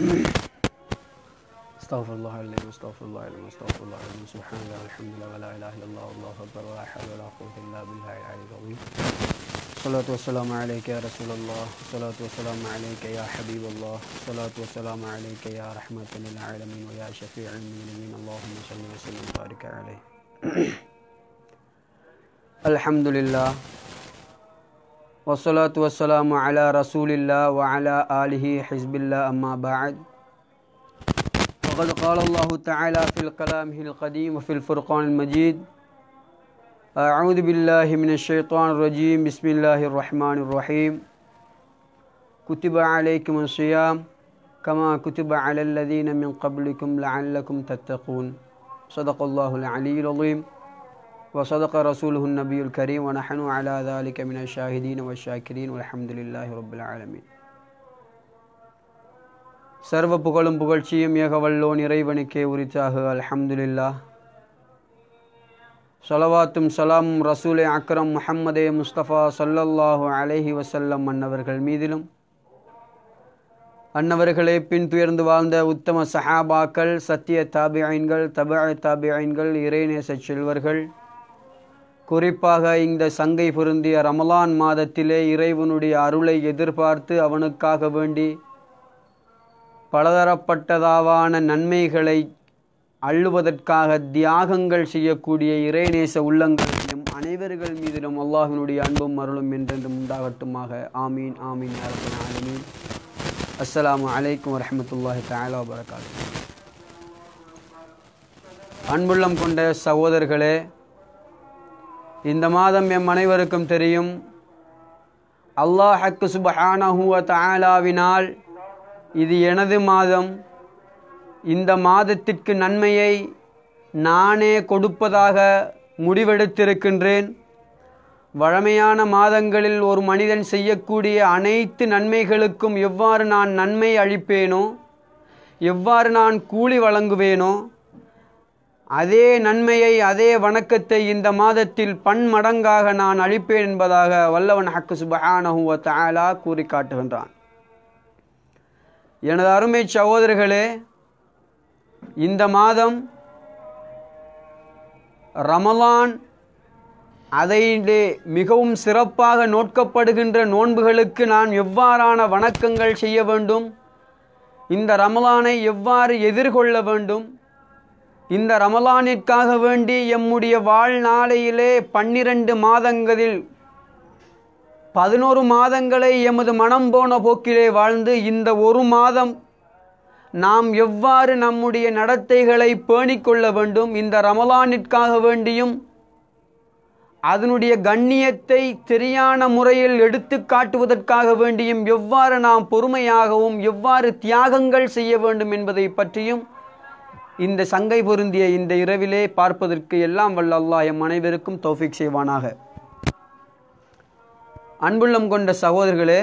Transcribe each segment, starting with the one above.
استغفر الله العظيم استغفر الله العظيم استغفر الله العظيم سبحان الله والحمد لله ولا اله الا الله والله اكبر ولا حول ولا قوه الا بالله العلي العظيم الصلاة والسلام عليك يا رسول الله الصلاة والسلام عليك يا حبيب الله الصلاة والسلام عليك يا رحمة للعالمين ويا شفيع المؤمنين اللهم صل وسلم وبارك عليه الحمد لله والصلاة والسلام على رسول الله وعلى آله حزب الله أما بعد فقد قال الله تعالى في الكلام القديم وفي الفرقان المجيد أعوذ بالله من الشيطان الرجيم بسم الله الرحمن الرحيم كتب عليكم الصيام كما كتب على الذين من قبلكم لعلكم تتقون صدق الله العلي العظيم وصدق رسوله النبي الكريم ونحن على ذلك من الشاهدين والشاكرين والحمد لله رب العالمين சர்வ புகழும் புகழ்ச்சியும் ஏகவல்லோன் இறைவனுக்கே உரித்தாக அல்ஹம்துலில்லா சலவாத்தும் சலாம் ரசூலே அக்ரம் முஹம்மதே முஸ்தபா சொல்லல்லாஹு அலேஹி வசல்லம் அன்னவர்கள் மீதிலும் அன்னவர்களே பின்துயர்ந்து வாழ்ந்த உத்தம சஹாபாக்கள் சத்திய தாபியாயின்கள் தாபி தாபியாயின்கள் இறைநேச செல்வர்கள் குறிப்பாக இந்த சங்கை பொருந்திய ரமலான் மாதத்திலே இறைவனுடைய அருளை எதிர்பார்த்து அவனுக்காக வேண்டி பலதரப்பட்டதாவான நன்மைகளை அள்ளுவதற்காக தியாகங்கள் செய்யக்கூடிய இறைநேச உள்ளங்களிலும் அனைவர்கள் மீதிலும் அல்லாஹினுடைய அன்பும் அருளும் என்றென்றும் உண்டாகட்டுமாக ஆமீன் ஆமீன் ஆமீன் அஸ்லாம் அலைக்கும் வரமத்துல்லாஹி தாலா வரகாத்து அன்புள்ளம் கொண்ட சகோதரர்களே இந்த மாதம் எம் அனைவருக்கும் தெரியும் அல்லாஹ் ஹக்கு சுபஹானஹுவ தாலாவினால் இது எனது மாதம் இந்த மாதத்திற்கு நன்மையை நானே கொடுப்பதாக முடிவெடுத்திருக்கின்றேன் வழமையான மாதங்களில் ஒரு மனிதன் செய்யக்கூடிய அனைத்து நன்மைகளுக்கும் எவ்வாறு நான் நன்மை அளிப்பேனோ எவ்வாறு நான் கூலி வழங்குவேனோ அதே நன்மையை அதே வணக்கத்தை இந்த மாதத்தில் பன்மடங்காக நான் அளிப்பேன் என்பதாக வல்லவன் ஹக்கு சுபானஹுவ தாலா கூறி காட்டுகின்றான் எனது அருமை சகோதரர்களே இந்த மாதம் ரமலான் அதை மிகவும் சிறப்பாக நோட்கப்படுகின்ற நோன்புகளுக்கு நான் எவ்வாறான வணக்கங்கள் செய்ய வேண்டும் இந்த ரமலானை எவ்வாறு எதிர்கொள்ள வேண்டும் இந்த ரமலானிற்காக வேண்டி எம்முடைய வாழ்நாளையிலே பன்னிரண்டு மாதங்களில் பதினோரு மாதங்களை எமது மனம் போன போக்கிலே வாழ்ந்து இந்த ஒரு மாதம் நாம் எவ்வாறு நம்முடைய நடத்தைகளை பேணிக்கொள்ள வேண்டும் இந்த ரமலானிற்காக வேண்டியும் அதனுடைய கண்ணியத்தை சரியான முறையில் எடுத்து காட்டுவதற்காக வேண்டியும் எவ்வாறு நாம் பொறுமையாகவும் எவ்வாறு தியாகங்கள் செய்ய வேண்டும் என்பதை பற்றியும் இந்த சங்கை பொருந்திய இந்த இரவிலே பார்ப்பதற்கு எல்லாம் வல்ல அல்லாஹ் எம் அனைவருக்கும் தௌஃபிக் செய்வானாக அன்புள்ளம் கொண்ட சகோதரர்களே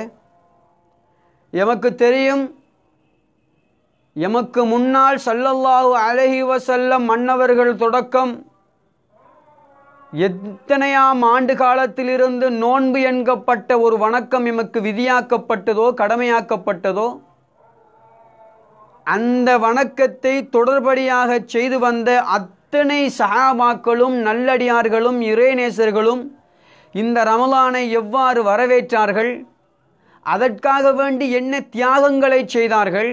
எமக்கு தெரியும் எமக்கு முன்னால் சல்லல்லாஹு அலஹி செல்லம் மன்னவர்கள் தொடக்கம் எத்தனையாம் ஆண்டு காலத்திலிருந்து நோன்பு என்கப்பட்ட ஒரு வணக்கம் எமக்கு விதியாக்கப்பட்டதோ கடமையாக்கப்பட்டதோ அந்த வணக்கத்தை தொடர்படியாக செய்து வந்த அத்தனை சகாபாக்களும் நல்லடியார்களும் இறைநேசர்களும் இந்த ரமலானை எவ்வாறு வரவேற்றார்கள் அதற்காக வேண்டி என்ன தியாகங்களை செய்தார்கள்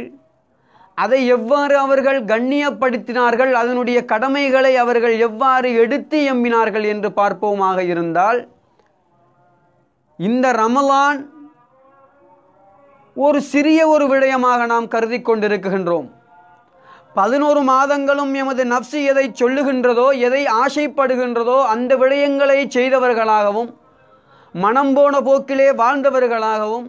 அதை எவ்வாறு அவர்கள் கண்ணியப்படுத்தினார்கள் அதனுடைய கடமைகளை அவர்கள் எவ்வாறு எடுத்து எம்பினார்கள் என்று பார்ப்போமாக இருந்தால் இந்த ரமலான் ஒரு சிறிய ஒரு விடயமாக நாம் கருதி கொண்டிருக்கின்றோம் பதினோரு மாதங்களும் எமது நப்சு எதை சொல்லுகின்றதோ எதை ஆசைப்படுகின்றதோ அந்த விடயங்களை செய்தவர்களாகவும் மனம் போன போக்கிலே வாழ்ந்தவர்களாகவும்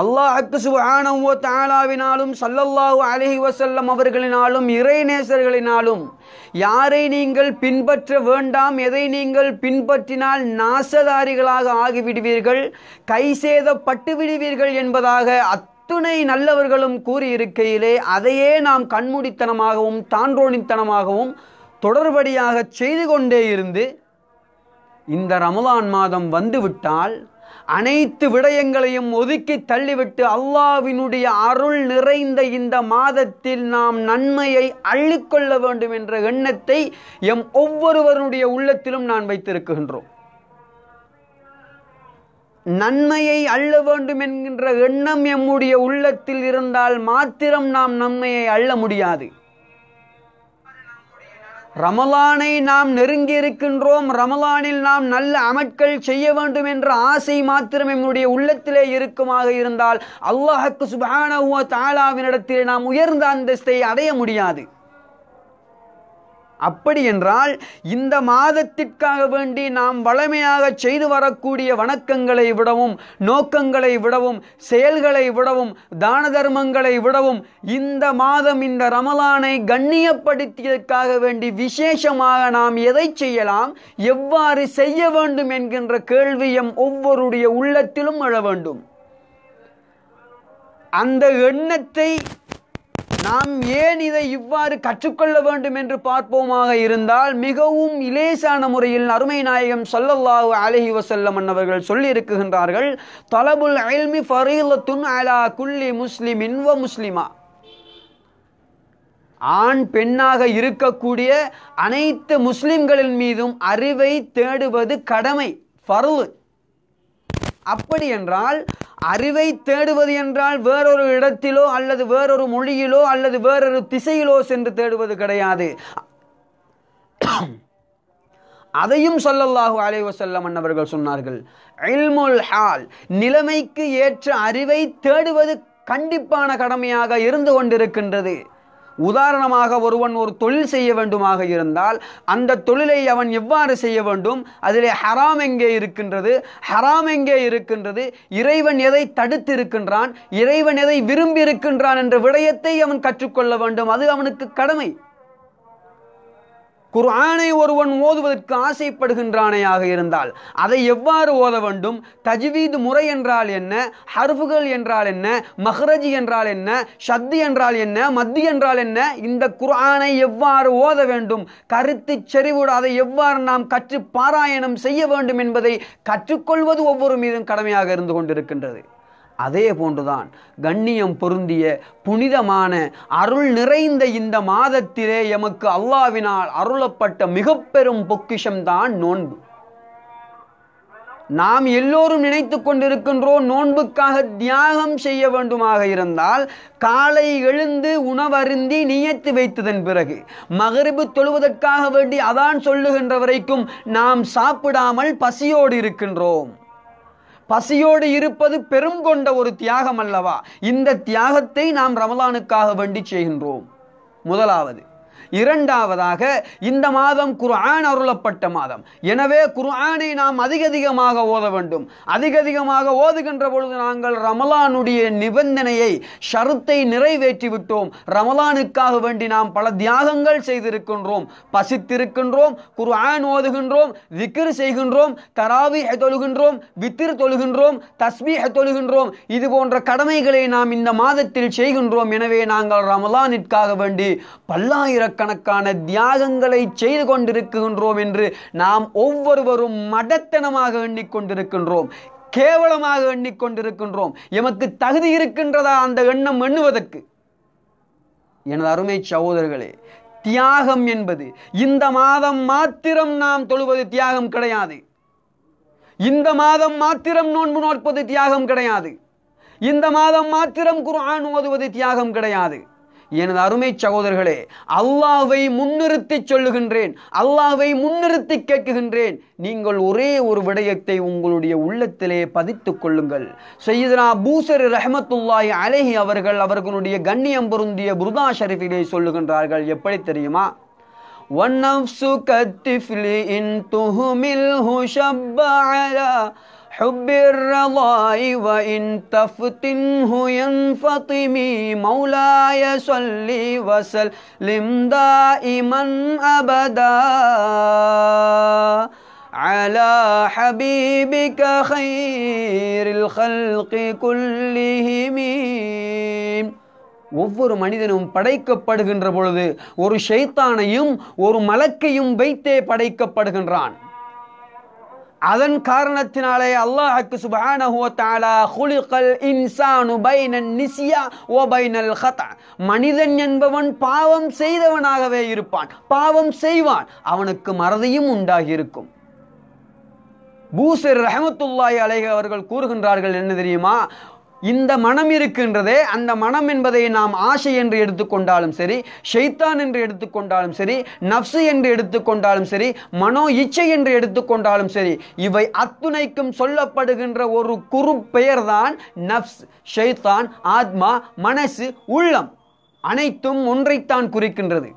அல்லாஹக்கு சுபானவோ தாலாவினாலும் சல்லல்லாஹு அலஹி வசல்லம் அவர்களினாலும் இறைநேசர்களினாலும் யாரை நீங்கள் பின்பற்ற வேண்டாம் எதை நீங்கள் பின்பற்றினால் நாசதாரிகளாக ஆகிவிடுவீர்கள் கை சேதப்பட்டு விடுவீர்கள் என்பதாக அத்துணை நல்லவர்களும் கூறியிருக்கையிலே அதையே நாம் கண்மூடித்தனமாகவும் தான்றோணித்தனமாகவும் தொடர்படியாக செய்து கொண்டே இருந்து இந்த ரமலான் மாதம் வந்துவிட்டால் அனைத்து விடயங்களையும் ஒதுக்கி தள்ளிவிட்டு அல்லாவினுடைய அருள் நிறைந்த இந்த மாதத்தில் நாம் நன்மையை அள்ளிக்கொள்ள வேண்டும் என்ற எண்ணத்தை எம் ஒவ்வொருவருடைய உள்ளத்திலும் நான் வைத்திருக்கின்றோம் நன்மையை அள்ள வேண்டும் என்கின்ற எண்ணம் எம்முடைய உள்ளத்தில் இருந்தால் மாத்திரம் நாம் நன்மையை அள்ள முடியாது ரமலானை நாம் நெருங்கி இருக்கின்றோம் ரமலானில் நாம் நல்ல அமட்கள் செய்ய வேண்டும் என்ற ஆசை மாத்திரம் எம்முடைய உள்ளத்திலே இருக்குமாக இருந்தால் அல்லாஹக்கு சுபானவோ தாலாவினிடத்திலே நாம் உயர்ந்த அந்தஸ்தை அடைய முடியாது அப்படி என்றால் இந்த மாதத்திற்காக வேண்டி நாம் வளமையாக செய்து வரக்கூடிய வணக்கங்களை விடவும் நோக்கங்களை விடவும் செயல்களை விடவும் தான தர்மங்களை விடவும் இந்த மாதம் இந்த ரமலானை கண்ணியப்படுத்தியதற்காக வேண்டி விசேஷமாக நாம் எதை செய்யலாம் எவ்வாறு செய்ய வேண்டும் என்கின்ற கேள்வியம் ஒவ்வொருடைய உள்ளத்திலும் எழ வேண்டும் அந்த எண்ணத்தை நாம் ஏன் இதை இவ்வாறு கற்றுக்கொள்ள வேண்டும் என்று பார்ப்போமாக இருந்தால் மிகவும் இலேசான முறையில் அருமை நாயகம் சொல்லல்லாஹு அலஹி வசல்லம் அன்னவர்கள் சொல்லி இருக்குகின்றார்கள் தலபுல் அயல்மி ஃபரீலத்துன் அலா குல்லி முஸ்லிமின் வ முஸ்லிமா ஆண் பெண்ணாக இருக்கக்கூடிய அனைத்து முஸ்லிம்களின் மீதும் அறிவை தேடுவது கடமை ஃபருள் அப்படி என்றால் அறிவை தேடுவது என்றால் வேறொரு இடத்திலோ அல்லது வேறொரு மொழியிலோ அல்லது வேறொரு திசையிலோ சென்று தேடுவது கிடையாது அதையும் சொல்லல்லாஹு அலைவசல்லம் அன்னவர்கள் சொன்னார்கள் ஹால் நிலைமைக்கு ஏற்ற அறிவை தேடுவது கண்டிப்பான கடமையாக இருந்து கொண்டிருக்கின்றது உதாரணமாக ஒருவன் ஒரு தொழில் செய்ய வேண்டுமாக இருந்தால் அந்த தொழிலை அவன் எவ்வாறு செய்ய வேண்டும் அதிலே ஹராம் எங்கே இருக்கின்றது ஹராம் எங்கே இருக்கின்றது இறைவன் எதை தடுத்து இருக்கின்றான் இறைவன் எதை விரும்பி இருக்கின்றான் என்ற விடயத்தை அவன் கற்றுக்கொள்ள வேண்டும் அது அவனுக்கு கடமை குர்ஆனை ஒருவன் ஓதுவதற்கு ஆசைப்படுகின்றானையாக இருந்தால் அதை எவ்வாறு ஓத வேண்டும் தஜ்வீது முறை என்றால் என்ன ஹர்ஃபுகள் என்றால் என்ன மஹ்ரஜி என்றால் என்ன ஷத்து என்றால் என்ன மத்தி என்றால் என்ன இந்த குர்ஆனை எவ்வாறு ஓத வேண்டும் கருத்து செறிவுட அதை எவ்வாறு நாம் கற்று பாராயணம் செய்ய வேண்டும் என்பதை கற்றுக்கொள்வது ஒவ்வொரு மீதும் கடமையாக இருந்து கொண்டிருக்கின்றது அதே போன்றுதான் கண்ணியம் பொருந்திய புனிதமான அருள் நிறைந்த இந்த மாதத்திலே எமக்கு அல்லாவினால் அருளப்பட்ட மிக பெரும் பொக்கிஷம்தான் நோன்பு நாம் எல்லோரும் நினைத்து கொண்டிருக்கின்றோம் நோன்புக்காக தியாகம் செய்ய வேண்டுமாக இருந்தால் காலை எழுந்து உணவருந்தி நியத்து வைத்ததன் பிறகு மகரிபு தொழுவதற்காக வேண்டி அதான் சொல்லுகின்ற வரைக்கும் நாம் சாப்பிடாமல் பசியோடு இருக்கின்றோம் பசியோடு இருப்பது பெரும் கொண்ட ஒரு தியாகம் அல்லவா இந்த தியாகத்தை நாம் ரமலானுக்காக வண்டி செய்கின்றோம் முதலாவது இரண்டாவதாக இந்த மாதம் குர்ஆன் அருளப்பட்ட மாதம் எனவே குர்ஆனை நாம் அதிக அதிகமாக ஓத வேண்டும் அதிக அதிகமாக ஓதுகின்ற பொழுது நாங்கள் ரமலானுடைய நிபந்தனையை ஷருத்தை நிறைவேற்றிவிட்டோம் விட்டோம் ரமலானுக்காக வேண்டி நாம் பல தியாகங்கள் செய்திருக்கின்றோம் பசித்திருக்கின்றோம் குர்ஆன் ஓதுகின்றோம் விக்கிர் செய்கின்றோம் தராவி தொழுகின்றோம் வித்திர் தொழுகின்றோம் தஸ்மீஹ தொழுகின்றோம் இது போன்ற கடமைகளை நாம் இந்த மாதத்தில் செய்கின்றோம் எனவே நாங்கள் ரமலானிற்காக வேண்டி பல்லாயிரக்க நூற்றுக்கணக்கான தியாகங்களை செய்து கொண்டிருக்கின்றோம் என்று நாம் ஒவ்வொருவரும் மடத்தனமாக எண்ணிக்கொண்டிருக்கின்றோம் கேவலமாக எண்ணிக்கொண்டிருக்கின்றோம் எமக்கு தகுதி இருக்கின்றதா அந்த எண்ணம் எண்ணுவதற்கு எனது அருமை சகோதரர்களே தியாகம் என்பது இந்த மாதம் மாத்திரம் நாம் தொழுவது தியாகம் கிடையாது இந்த மாதம் மாத்திரம் நோன்பு நோட்பது தியாகம் கிடையாது இந்த மாதம் மாத்திரம் குரான் ஓதுவது தியாகம் கிடையாது எனது அருமை சகோதரர்களே அல்லாவை முன்னிறுத்தி சொல்லுகின்றேன் அல்லாவை முன்னிறுத்தி கேட்குகின்றேன் நீங்கள் ஒரே ஒரு விடயத்தை உங்களுடைய உள்ளத்திலே பதித்துக் கொள்ளுங்கள் செய்தனா பூசர் ரஹமத்துல்லாய் அலேஹி அவர்கள் அவர்களுடைய கண்ணியம் பொருந்திய புருதா ஷரீஃபிலே சொல்லுகின்றார்கள் எப்படி தெரியுமா ஒன் கத்திஃபிலி இன் துஹுமில் ஹுஷப்ப حب الرضاء وإن تفتنه ينفطمي مولاي صلي وسلم دائما أبدا على حبيبك خير الخلق كلهم ஒவ்வொரு மனிதனும் படைக்கப்படுகின்ற பொழுது ஒரு ஷைத்தானையும் ஒரு மலக்கையும் வைத்தே படைக்கப்படுகின்றான் அதன் காரணத்தினாலே அல்லாஹுக்கு சுபஹானஹு நிசியா மனிதன் என்பவன் பாவம் செய்தவனாகவே இருப்பான் பாவம் செய்வான் அவனுக்கு மறதியும் உண்டாகி இருக்கும் பூசர் ரஹமத்துல்லாய் அலைக அவர்கள் கூறுகின்றார்கள் என்ன தெரியுமா இந்த மனம் இருக்கின்றதே அந்த மனம் என்பதை நாம் ஆசை என்று எடுத்துக்கொண்டாலும் சரி ஷைத்தான் என்று எடுத்துக்கொண்டாலும் சரி நப்சு என்று எடுத்துக்கொண்டாலும் சரி மனோ இச்சை என்று எடுத்துக்கொண்டாலும் சரி இவை அத்துணைக்கும் சொல்லப்படுகின்ற ஒரு குறுப்பெயர் தான் நப்ஸ் ஷைத்தான் ஆத்மா மனசு உள்ளம் அனைத்தும் ஒன்றைத்தான் குறிக்கின்றது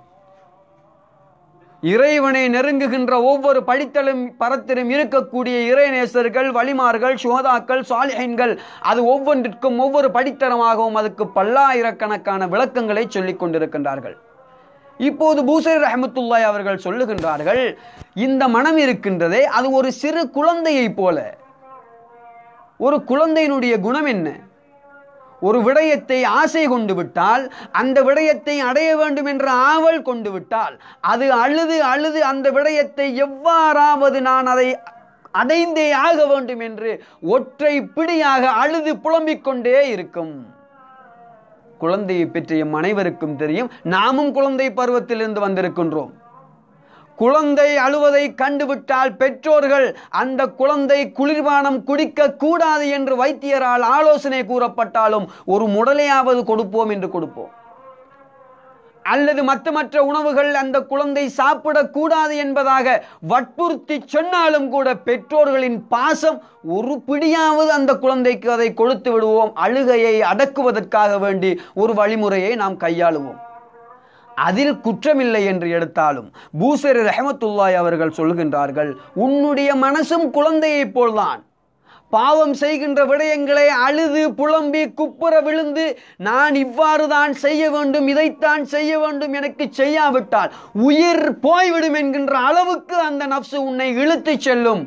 இறைவனை நெருங்குகின்ற ஒவ்வொரு படித்தலும் பரத்திலும் இருக்கக்கூடிய இறைநேசர்கள் வழிமார்கள் சுகதாக்கள் சாலிஹன்கள் அது ஒவ்வொன்றிற்கும் ஒவ்வொரு படித்தரமாகவும் அதுக்கு பல்லாயிரக்கணக்கான விளக்கங்களை சொல்லிக் கொண்டிருக்கின்றார்கள் இப்போது பூசை ரஹமத்துல்லாய் அவர்கள் சொல்லுகின்றார்கள் இந்த மனம் இருக்கின்றதே அது ஒரு சிறு குழந்தையை போல ஒரு குழந்தையினுடைய குணம் என்ன ஒரு விடயத்தை ஆசை கொண்டு விட்டால் அந்த விடயத்தை அடைய வேண்டும் என்ற ஆவல் கொண்டு விட்டால் அது அழுது அழுது அந்த விடயத்தை எவ்வாறாவது நான் அதை அடைந்தே ஆக வேண்டும் என்று ஒற்றை பிடியாக அழுது புலம்பிக் கொண்டே இருக்கும் குழந்தையை பற்றிய அனைவருக்கும் தெரியும் நாமும் குழந்தை பருவத்திலிருந்து வந்திருக்கின்றோம் குழந்தை அழுவதை கண்டுவிட்டால் பெற்றோர்கள் அந்த குழந்தை குளிர்பானம் குடிக்க கூடாது என்று வைத்தியரால் ஆலோசனை கூறப்பட்டாலும் ஒரு முடலையாவது கொடுப்போம் என்று கொடுப்போம் அல்லது மற்ற உணவுகள் அந்த குழந்தை சாப்பிடக்கூடாது என்பதாக வற்புறுத்தி சொன்னாலும் கூட பெற்றோர்களின் பாசம் ஒரு பிடியாவது அந்த குழந்தைக்கு அதை கொடுத்து விடுவோம் அழுகையை அடக்குவதற்காக வேண்டி ஒரு வழிமுறையை நாம் கையாளுவோம் அதில் குற்றமில்லை என்று எடுத்தாலும் பூசரி ரஹமத்துல்லாய் அவர்கள் சொல்கின்றார்கள் உன்னுடைய மனசும் குழந்தையைப் போல்தான் பாவம் செய்கின்ற விடயங்களை அழுது புலம்பி குப்புற விழுந்து நான் இவ்வாறு தான் செய்ய வேண்டும் இதைத்தான் செய்ய வேண்டும் எனக்கு செய்யாவிட்டால் உயிர் போய்விடும் என்கின்ற அளவுக்கு அந்த நப்சு உன்னை இழுத்து செல்லும்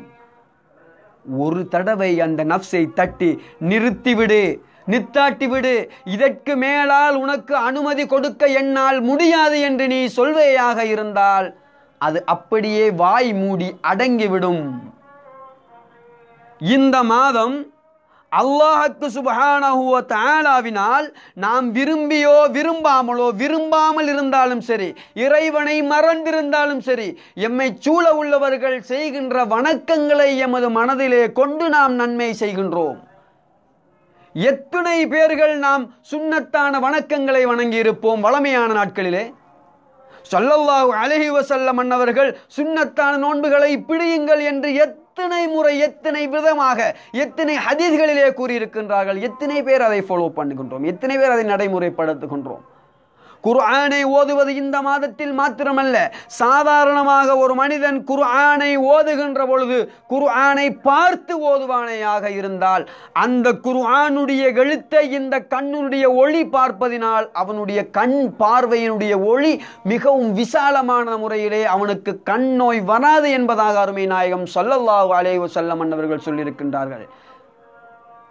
ஒரு தடவை அந்த நப்சை தட்டி நிறுத்திவிடு நித்தாட்டி விடு இதற்கு மேலால் உனக்கு அனுமதி கொடுக்க என்னால் முடியாது என்று நீ சொல்வேயாக இருந்தால் அது அப்படியே வாய் மூடி அடங்கிவிடும் இந்த மாதம் அல்லாஹக்கு சுபஹானஹுவ தாலாவினால் நாம் விரும்பியோ விரும்பாமலோ விரும்பாமல் இருந்தாலும் சரி இறைவனை மறந்திருந்தாலும் சரி எம்மை சூழ உள்ளவர்கள் செய்கின்ற வணக்கங்களை எமது மனதிலே கொண்டு நாம் நன்மை செய்கின்றோம் எத்தனை பேர்கள் நாம் சுண்ணத்தான வணக்கங்களை வணங்கியிருப்போம் வளமையான நாட்களிலே சொல்லல்லாஹு அழகி வசல்ல மன்னவர்கள் சுண்ணத்தான நோன்புகளை பிடியுங்கள் என்று எத்தனை முறை எத்தனை விதமாக எத்தனை ஹதீஸ்களிலே கூறியிருக்கின்றார்கள் எத்தனை பேர் அதை ஃபாலோ பண்ணுகின்றோம் எத்தனை பேர் அதை நடைமுறைப்படுத்துகின்றோம் குர்ஆனை ஓதுவது இந்த மாதத்தில் மாத்திரமல்ல சாதாரணமாக ஒரு மனிதன் குர்ஆனை ஓதுகின்ற பொழுது குர்ஆனை பார்த்து ஓதுவானையாக இருந்தால் அந்த குர்ஆனுடைய எழுத்தை இந்த கண்ணுடைய ஒளி பார்ப்பதினால் அவனுடைய கண் பார்வையினுடைய ஒளி மிகவும் விசாலமான முறையிலே அவனுக்கு கண் நோய் வராது என்பதாக அருமை நாயகம் சொல்லல்லாஹு அலேவு செல்லம் அன்னவர்கள் சொல்லியிருக்கின்றார்கள்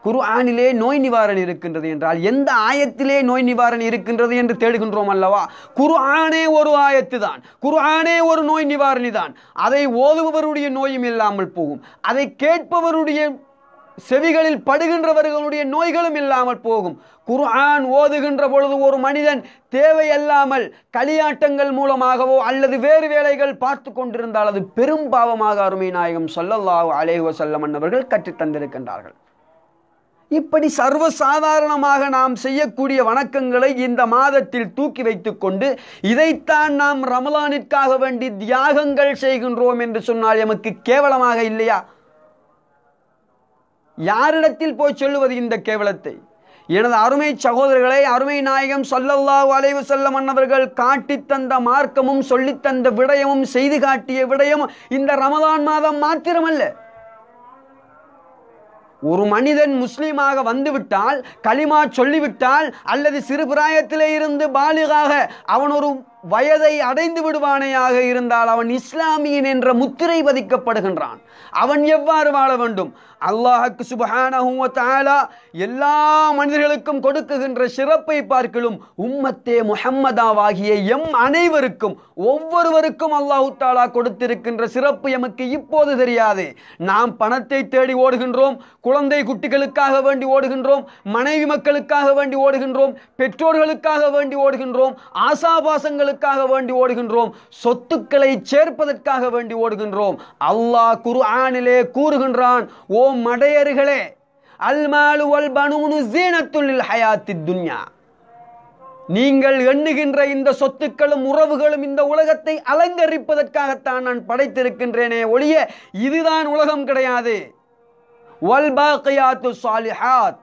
குர்ஆனிலே நோய் நிவாரணி இருக்கின்றது என்றால் எந்த ஆயத்திலே நோய் நிவாரணி இருக்கின்றது என்று தேடுகின்றோம் அல்லவா குர்ஆனே ஒரு ஆயத்து தான் குர்ஆனே ஒரு நோய் நிவாரணி தான் அதை ஓதுபவருடைய நோயும் இல்லாமல் போகும் அதை கேட்பவருடைய செவிகளில் படுகின்றவர்களுடைய நோய்களும் இல்லாமல் போகும் குர்ஆன் ஓதுகின்ற பொழுது ஒரு மனிதன் தேவையல்லாமல் களியாட்டங்கள் மூலமாகவோ அல்லது வேறு வேலைகள் பார்த்து கொண்டிருந்தால் அது பெரும் பாவமாக அருமை நாயகம் சொல்லல்லாஹு அலேஹ் வசல்லம் அவர்கள் கற்றுத்தந்திருக்கின்றார்கள் இப்படி சர்வசாதாரணமாக நாம் செய்யக்கூடிய வணக்கங்களை இந்த மாதத்தில் தூக்கி வைத்துக்கொண்டு இதைத்தான் நாம் ரமலானிற்காக வேண்டி தியாகங்கள் செய்கின்றோம் என்று சொன்னால் எமக்கு கேவலமாக இல்லையா யாரிடத்தில் போய் சொல்லுவது இந்த கேவலத்தை எனது அருமை சகோதரர்களை அருமை நாயகம் சொல்லல்லா வளைவு செல்ல மன்னவர்கள் காட்டி தந்த மார்க்கமும் சொல்லித்தந்த விடயமும் செய்து காட்டிய விடயம் இந்த ரமதான் மாதம் மாத்திரமல்ல ஒரு மனிதன் முஸ்லீமாக வந்துவிட்டால் களிமா சொல்லிவிட்டால் அல்லது சிறு பிராயத்திலே இருந்து பாலிகாக அவன் ஒரு வயதை அடைந்து விடுவானையாக இருந்தால் அவன் இஸ்லாமியன் என்ற முத்திரை பதிக்கப்படுகின்றான் அவன் எவ்வாறு வாழ வேண்டும் அல்லாஹக்கு சுபஹான எல்லா மனிதர்களுக்கும் கொடுக்குகின்ற சிறப்பை பார்க்கலும் உம்மத்தே முஹம்மதாவாகிய எம் அனைவருக்கும் ஒவ்வொருவருக்கும் அல்லாஹு தாலா கொடுத்திருக்கின்ற சிறப்பு எமக்கு இப்போது தெரியாது நாம் பணத்தை தேடி ஓடுகின்றோம் குழந்தை குட்டிகளுக்காக வேண்டி ஓடுகின்றோம் மனைவி மக்களுக்காக வேண்டி ஓடுகின்றோம் பெற்றோர்களுக்காக வேண்டி ஓடுகின்றோம் ஆசாபாசங்களுக்கு சேர்ப்பதற்காக வேண்டி ஓடுகின்றோம் சொத்துக்களை சேர்ப்பதற்காக வேண்டி ஓடுகின்றோம் அல்லாஹ் குரு ஆனிலே கூறுகின்றான் ஓ மடையர்களே அல்மாலு வல் பனூனு ஜீனத்துள்ளில் ஹயாத்தி துன்யா நீங்கள் எண்ணுகின்ற இந்த சொத்துக்களும் உறவுகளும் இந்த உலகத்தை அலங்கரிப்பதற்காகத்தான் நான் படைத்திருக்கின்றேனே ஒழிய இதுதான் உலகம் கிடையாது வல்பாக்கியாத்து சாலிஹாத்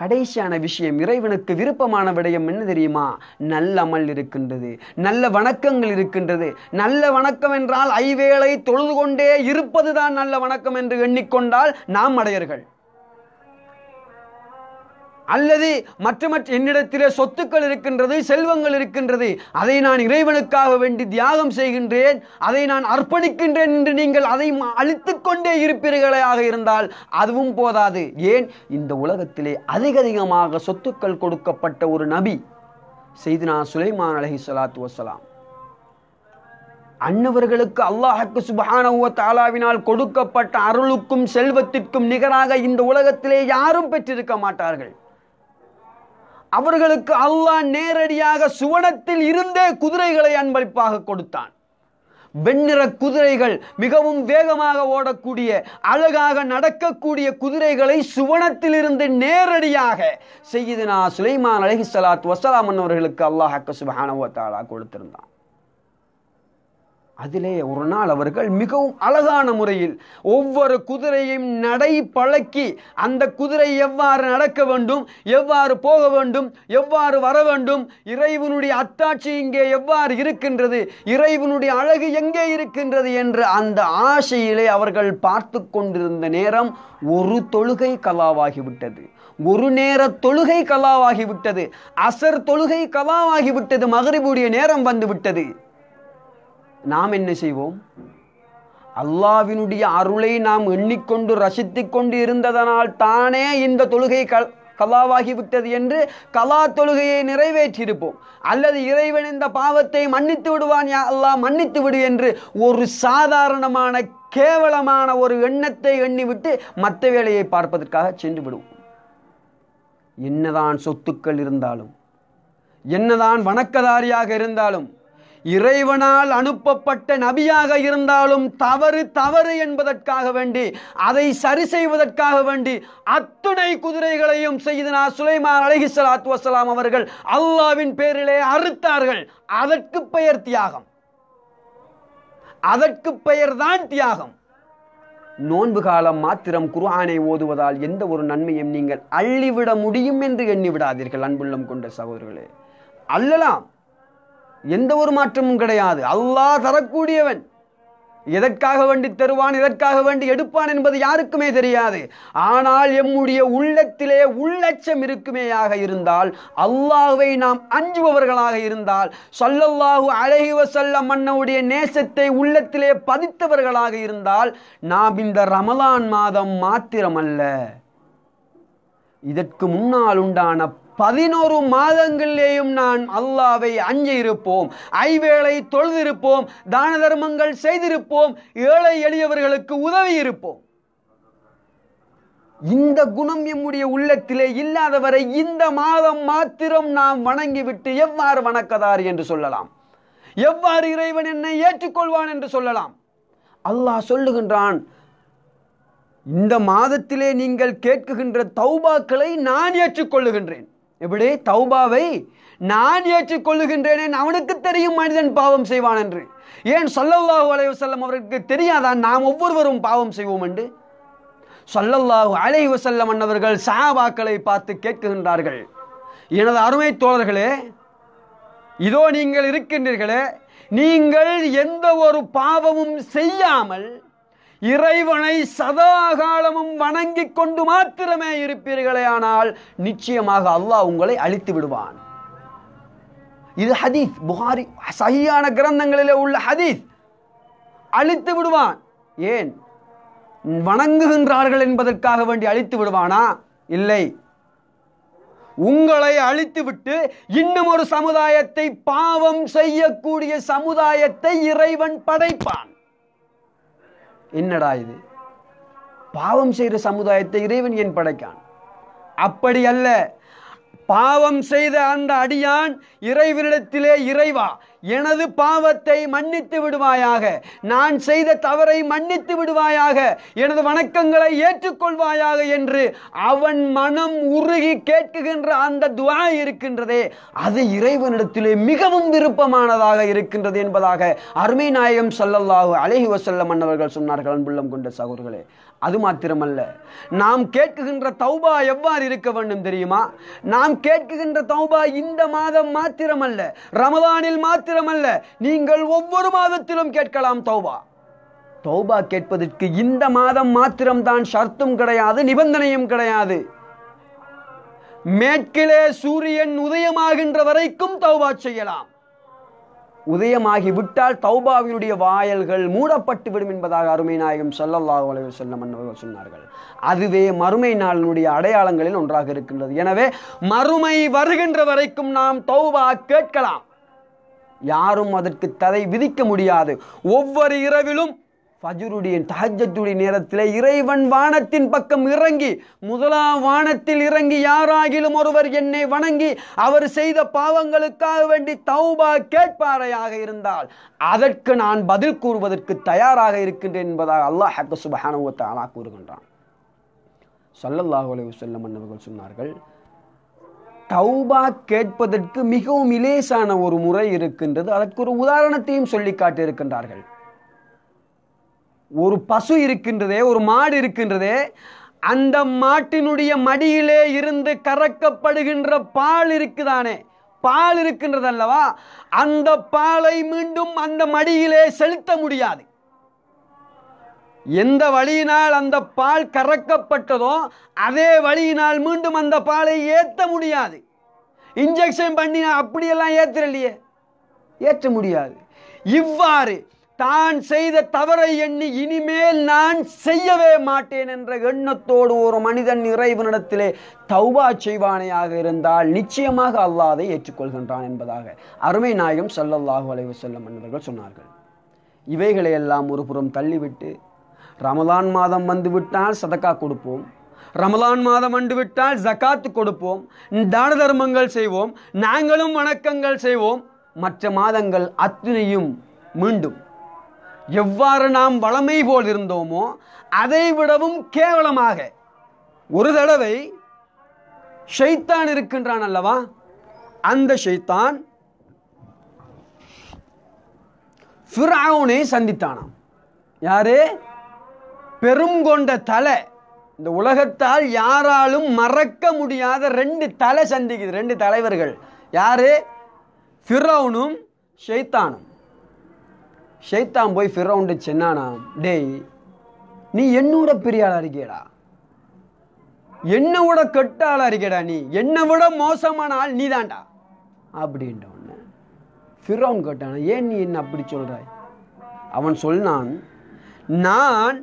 கடைசியான விஷயம் இறைவனுக்கு விருப்பமான விடயம் என்ன தெரியுமா நல்ல அமல் இருக்கின்றது நல்ல வணக்கங்கள் இருக்கின்றது நல்ல வணக்கம் என்றால் ஐவேளை தொழுது கொண்டே இருப்பதுதான் நல்ல வணக்கம் என்று எண்ணிக்கொண்டால் நாம் அடையர்கள் அல்லது மற்ற மற்ற என்னிடத்திலே சொத்துக்கள் இருக்கின்றது செல்வங்கள் இருக்கின்றது அதை நான் இறைவனுக்காக வேண்டி தியாகம் செய்கின்றேன் அதை நான் அர்ப்பணிக்கின்றேன் என்று நீங்கள் அதை அழித்து கொண்டே இருப்பீர்களாக இருந்தால் அதுவும் போதாது ஏன் இந்த உலகத்திலே அதிக அதிகமாக சொத்துக்கள் கொடுக்கப்பட்ட ஒரு நபி செய்தினா சுலைமான் அலஹி சலாத்து வசலாம் அன்னவர்களுக்கு அல்லாஹக்கு சுபானவ தாலாவினால் கொடுக்கப்பட்ட அருளுக்கும் செல்வத்திற்கும் நிகராக இந்த உலகத்திலே யாரும் பெற்றிருக்க மாட்டார்கள் அவர்களுக்கு அல்லாஹ் நேரடியாக சுவனத்தில் இருந்தே குதிரைகளை அன்பளிப்பாக கொடுத்தான் வெண்ணிற குதிரைகள் மிகவும் வேகமாக ஓடக்கூடிய அழகாக நடக்கக்கூடிய குதிரைகளை சுவனத்தில் இருந்து நேரடியாக செய்யுதுனா சுலைமான் அலஹி சலாத் வசலாமன் அவர்களுக்கு அல்லாஹ் அக்க கொடுத்திருந்தான் அதிலே ஒரு நாள் அவர்கள் மிகவும் அழகான முறையில் ஒவ்வொரு குதிரையும் நடை பழக்கி அந்த குதிரை எவ்வாறு நடக்க வேண்டும் எவ்வாறு போக வேண்டும் எவ்வாறு வர வேண்டும் இறைவனுடைய அத்தாட்சி இங்கே எவ்வாறு இருக்கின்றது இறைவனுடைய அழகு எங்கே இருக்கின்றது என்று அந்த ஆசையிலே அவர்கள் பார்த்து கொண்டிருந்த நேரம் ஒரு தொழுகை கலாவாகிவிட்டது ஒரு நேர தொழுகை கலாவாகிவிட்டது அசர் தொழுகை கலாவாகிவிட்டது மகரிபுடைய நேரம் வந்துவிட்டது நாம் என்ன செய்வோம் அல்லாவினுடைய அருளை நாம் எண்ணிக்கொண்டு ரசித்து கொண்டு இருந்ததனால் தானே இந்த தொழுகை கலாவாகிவிட்டது என்று கலா தொழுகையை நிறைவேற்றியிருப்போம் அல்லது இறைவன் இந்த பாவத்தை மன்னித்து விடுவான் யா அல்லா மன்னித்து விடு என்று ஒரு சாதாரணமான கேவலமான ஒரு எண்ணத்தை எண்ணிவிட்டு மற்ற வேலையை பார்ப்பதற்காக சென்று விடுவோம் என்னதான் சொத்துக்கள் இருந்தாலும் என்னதான் வணக்கதாரியாக இருந்தாலும் இறைவனால் அனுப்பப்பட்ட நபியாக இருந்தாலும் தவறு தவறு என்பதற்காக வேண்டி அதை சரி செய்வதற்காக வேண்டி அத்துணை குதிரைகளையும் செய்தனா சுலைமான் அலஹி சலாத்து வசலாம் அவர்கள் அல்லாவின் பேரிலே அறுத்தார்கள் அதற்கு பெயர் தியாகம் அதற்கு பெயர்தான் தியாகம் நோன்பு காலம் மாத்திரம் குர்ஆனை ஓதுவதால் எந்த ஒரு நன்மையும் நீங்கள் அள்ளிவிட முடியும் என்று எண்ணி விடாதீர்கள் அன்புள்ளம் கொண்ட சகோதரர்களே அல்லலாம் எந்த ஒரு மாற்றமும் கிடையாது அல்லாஹ் தரக்கூடியவன் எதற்காக வேண்டி தருவான் எதற்காக வேண்டி எடுப்பான் என்பது யாருக்குமே தெரியாது ஆனால் எம்முடைய உள்ளத்திலே உள்ளச்சம் இருக்குமேயாக இருந்தால் அல்லாஹுவை நாம் அஞ்சுபவர்களாக இருந்தால் சொல்லல்லாஹு அழகிவ சொல்ல மன்னவுடைய நேசத்தை உள்ளத்திலே பதித்தவர்களாக இருந்தால் நாம் இந்த ரமலான் மாதம் மாத்திரமல்ல இதற்கு முன்னால் உண்டான பதினோரு மாதங்களிலேயும் நான் அல்லாவை அஞ்சியிருப்போம் ஐவேளை தொழுதிருப்போம் தான தர்மங்கள் செய்திருப்போம் ஏழை எளியவர்களுக்கு உதவி இருப்போம் இந்த குணம் எம்முடைய உள்ளத்திலே இல்லாதவரை இந்த மாதம் மாத்திரம் நாம் வணங்கிவிட்டு எவ்வாறு வணக்கதார் என்று சொல்லலாம் எவ்வாறு இறைவன் என்னை ஏற்றுக்கொள்வான் என்று சொல்லலாம் அல்லாஹ் சொல்லுகின்றான் இந்த மாதத்திலே நீங்கள் கேட்குகின்ற தௌபாக்களை நான் ஏற்றுக்கொள்ளுகின்றேன் எப்படி தௌபாவை நான் ஏற்றுக்கொள்ளுகின்றேன் அவனுக்கு தெரியும் மனிதன் பாவம் செய்வான் என்று ஏன் சல்லல்லாஹு அலைவசல்லம் அவர்களுக்கு தெரியாதான் நாம் ஒவ்வொருவரும் பாவம் செய்வோம் என்று சொல்லல்லாஹு அலை வசல்லம் அன்னவர்கள் சாபாக்களை பார்த்து கேட்குகின்றார்கள் எனது அருமை தோழர்களே இதோ நீங்கள் இருக்கின்றீர்களே நீங்கள் எந்த ஒரு பாவமும் செய்யாமல் இறைவனை சதா காலமும் வணங்கிக் கொண்டு மாத்திரமே இருப்பீர்களே ஆனால் நிச்சயமாக அல்லாஹ் உங்களை அழித்து விடுவான் இது ஹதீஸ் புகாரி சகியான கிரந்தங்களிலே உள்ள ஹதீஸ் அழித்து விடுவான் ஏன் வணங்குகின்றார்கள் என்பதற்காக வேண்டி அழித்து விடுவானா இல்லை உங்களை அழித்துவிட்டு இன்னும் ஒரு சமுதாயத்தை பாவம் செய்யக்கூடிய சமுதாயத்தை இறைவன் படைப்பான் என்னடா இது பாவம் செய்கிற சமுதாயத்தை இறைவன் ஏன் படைக்கான் அப்படி அல்ல பாவம் செய்த அந்த அடியான் இறைவனிடத்திலே இறைவா எனது பாவத்தை மன்னித்து விடுவாயாக நான் செய்த தவறை மன்னித்து விடுவாயாக எனது வணக்கங்களை ஏற்றுக்கொள்வாயாக என்று அவன் மனம் உருகி கேட்குகின்ற அந்த துவா இருக்கின்றதே அது இறைவனிடத்திலே மிகவும் விருப்பமானதாக இருக்கின்றது என்பதாக அருமை நாயகம் சல்லல்லாஹு அழகி வசல்லம் மன்னவர்கள் சொன்னார்கள் அன்புள்ளம் கொண்ட சகோதர்களே அது மாத்திரமல்ல நாம் கேட்குகின்ற தௌபா எவ்வாறு இருக்க வேண்டும் தெரியுமா நாம் கேட்குகின்ற தௌபா இந்த மாதம் மாத்திரமல்ல ரமதானில் மாத்திரமல்ல நீங்கள் ஒவ்வொரு மாதத்திலும் கேட்கலாம் தௌபா தௌபா கேட்பதற்கு இந்த மாதம் மாத்திரம்தான் ஷர்த்தும் கிடையாது நிபந்தனையும் கிடையாது மேற்கிலே சூரியன் உதயமாகின்ற வரைக்கும் தௌபா செய்யலாம் உதயமாகிவிட்டால் தௌபாவினுடைய வாயல்கள் மூடப்பட்டு விடும் என்பதாக அருமை நாயகம் சல்லல்லாஹ் உலக செல்லம் அவர்கள் சொன்னார்கள் அதுவே மறுமை நாளினுடைய அடையாளங்களில் ஒன்றாக இருக்கின்றது எனவே மறுமை வருகின்ற வரைக்கும் நாம் தௌபா கேட்கலாம் யாரும் அதற்கு தடை விதிக்க முடியாது ஒவ்வொரு இரவிலும் ஃபஜுருடைய தஹஜத்துடைய நேரத்தில் இறைவன் வானத்தின் பக்கம் இறங்கி முதலா வானத்தில் இறங்கி யாராகிலும் ஒருவர் என்னை வணங்கி அவர் செய்த பாவங்களுக்காக வேண்டி தௌபா கேட்பாரையாக இருந்தால் அதற்கு நான் பதில் கூறுவதற்கு தயாராக இருக்கின்றேன் என்பதாக அல்லாஹ் ஹக்க சுபஹானுவத்தாலா கூறுகின்றான் சொல்லல்லாஹ் உலக செல்லம் அன்னவர்கள் சொன்னார்கள் தௌபா கேட்பதற்கு மிகவும் இலேசான ஒரு முறை இருக்கின்றது அதற்கு ஒரு உதாரணத்தையும் சொல்லி காட்டியிருக்கின்றார்கள் ஒரு பசு இருக்கின்றதே ஒரு மாடு இருக்கின்றதே அந்த மாட்டினுடைய மடியிலே இருந்து கறக்கப்படுகின்ற பால் இருக்குதானே பால் இருக்கின்றது அல்லவா அந்த பாலை மீண்டும் அந்த மடியிலே செலுத்த முடியாது எந்த வழியினால் அந்த பால் கறக்கப்பட்டதோ அதே வழியினால் மீண்டும் அந்த பாலை ஏற்ற முடியாது இன்ஜெக்ஷன் பண்ணி அப்படியெல்லாம் ஏற்றுற ஏற்ற முடியாது இவ்வாறு தான் செய்த தவறை எண்ணி இனிமேல் நான் செய்யவே மாட்டேன் என்ற எண்ணத்தோடு ஒரு மனிதன் நடத்திலே தௌபா செய்வானையாக இருந்தால் நிச்சயமாக அல்லாதை ஏற்றுக்கொள்கின்றான் என்பதாக அருமை நாயகம் சல்லல்லாஹு அலைவு செல்லம் என்பவர்கள் சொன்னார்கள் இவைகளை எல்லாம் ஒரு புறம் தள்ளிவிட்டு ரமலான் மாதம் வந்துவிட்டால் சதக்கா கொடுப்போம் ரமலான் மாதம் வந்துவிட்டால் ஜக்காத்து கொடுப்போம் தான தர்மங்கள் செய்வோம் நாங்களும் வணக்கங்கள் செய்வோம் மற்ற மாதங்கள் அத்தனையும் மீண்டும் எவ்வாறு நாம் வளமை போல் இருந்தோமோ அதை விடவும் கேவலமாக ஒரு தடவை ஷைத்தான் இருக்கின்றான் அல்லவா அந்த ஷைத்தான் ஃபிராவுனை சந்தித்தானாம் யாரு பெருங்கொண்ட தலை இந்த உலகத்தால் யாராலும் மறக்க முடியாத ரெண்டு தலை சந்திக்குது ரெண்டு தலைவர்கள் யாரு ஃபிரௌனும் ஷைத்தானும் ஷைத்தான் போய் ஃபிரௌண்டு சென்னானா டேய் நீ என்னோட பெரிய ஆளாக இருக்கியடா என்ன விட கெட்ட ஆளாக இருக்கடா நீ என்னை விட மோசமான ஆள் நீ தாண்டா அப்படின்ற ஒன்று ஃபிரௌன் கேட்டானா ஏன் நீ என்ன அப்படி சொல்கிறாய் அவன் சொன்னான் நான்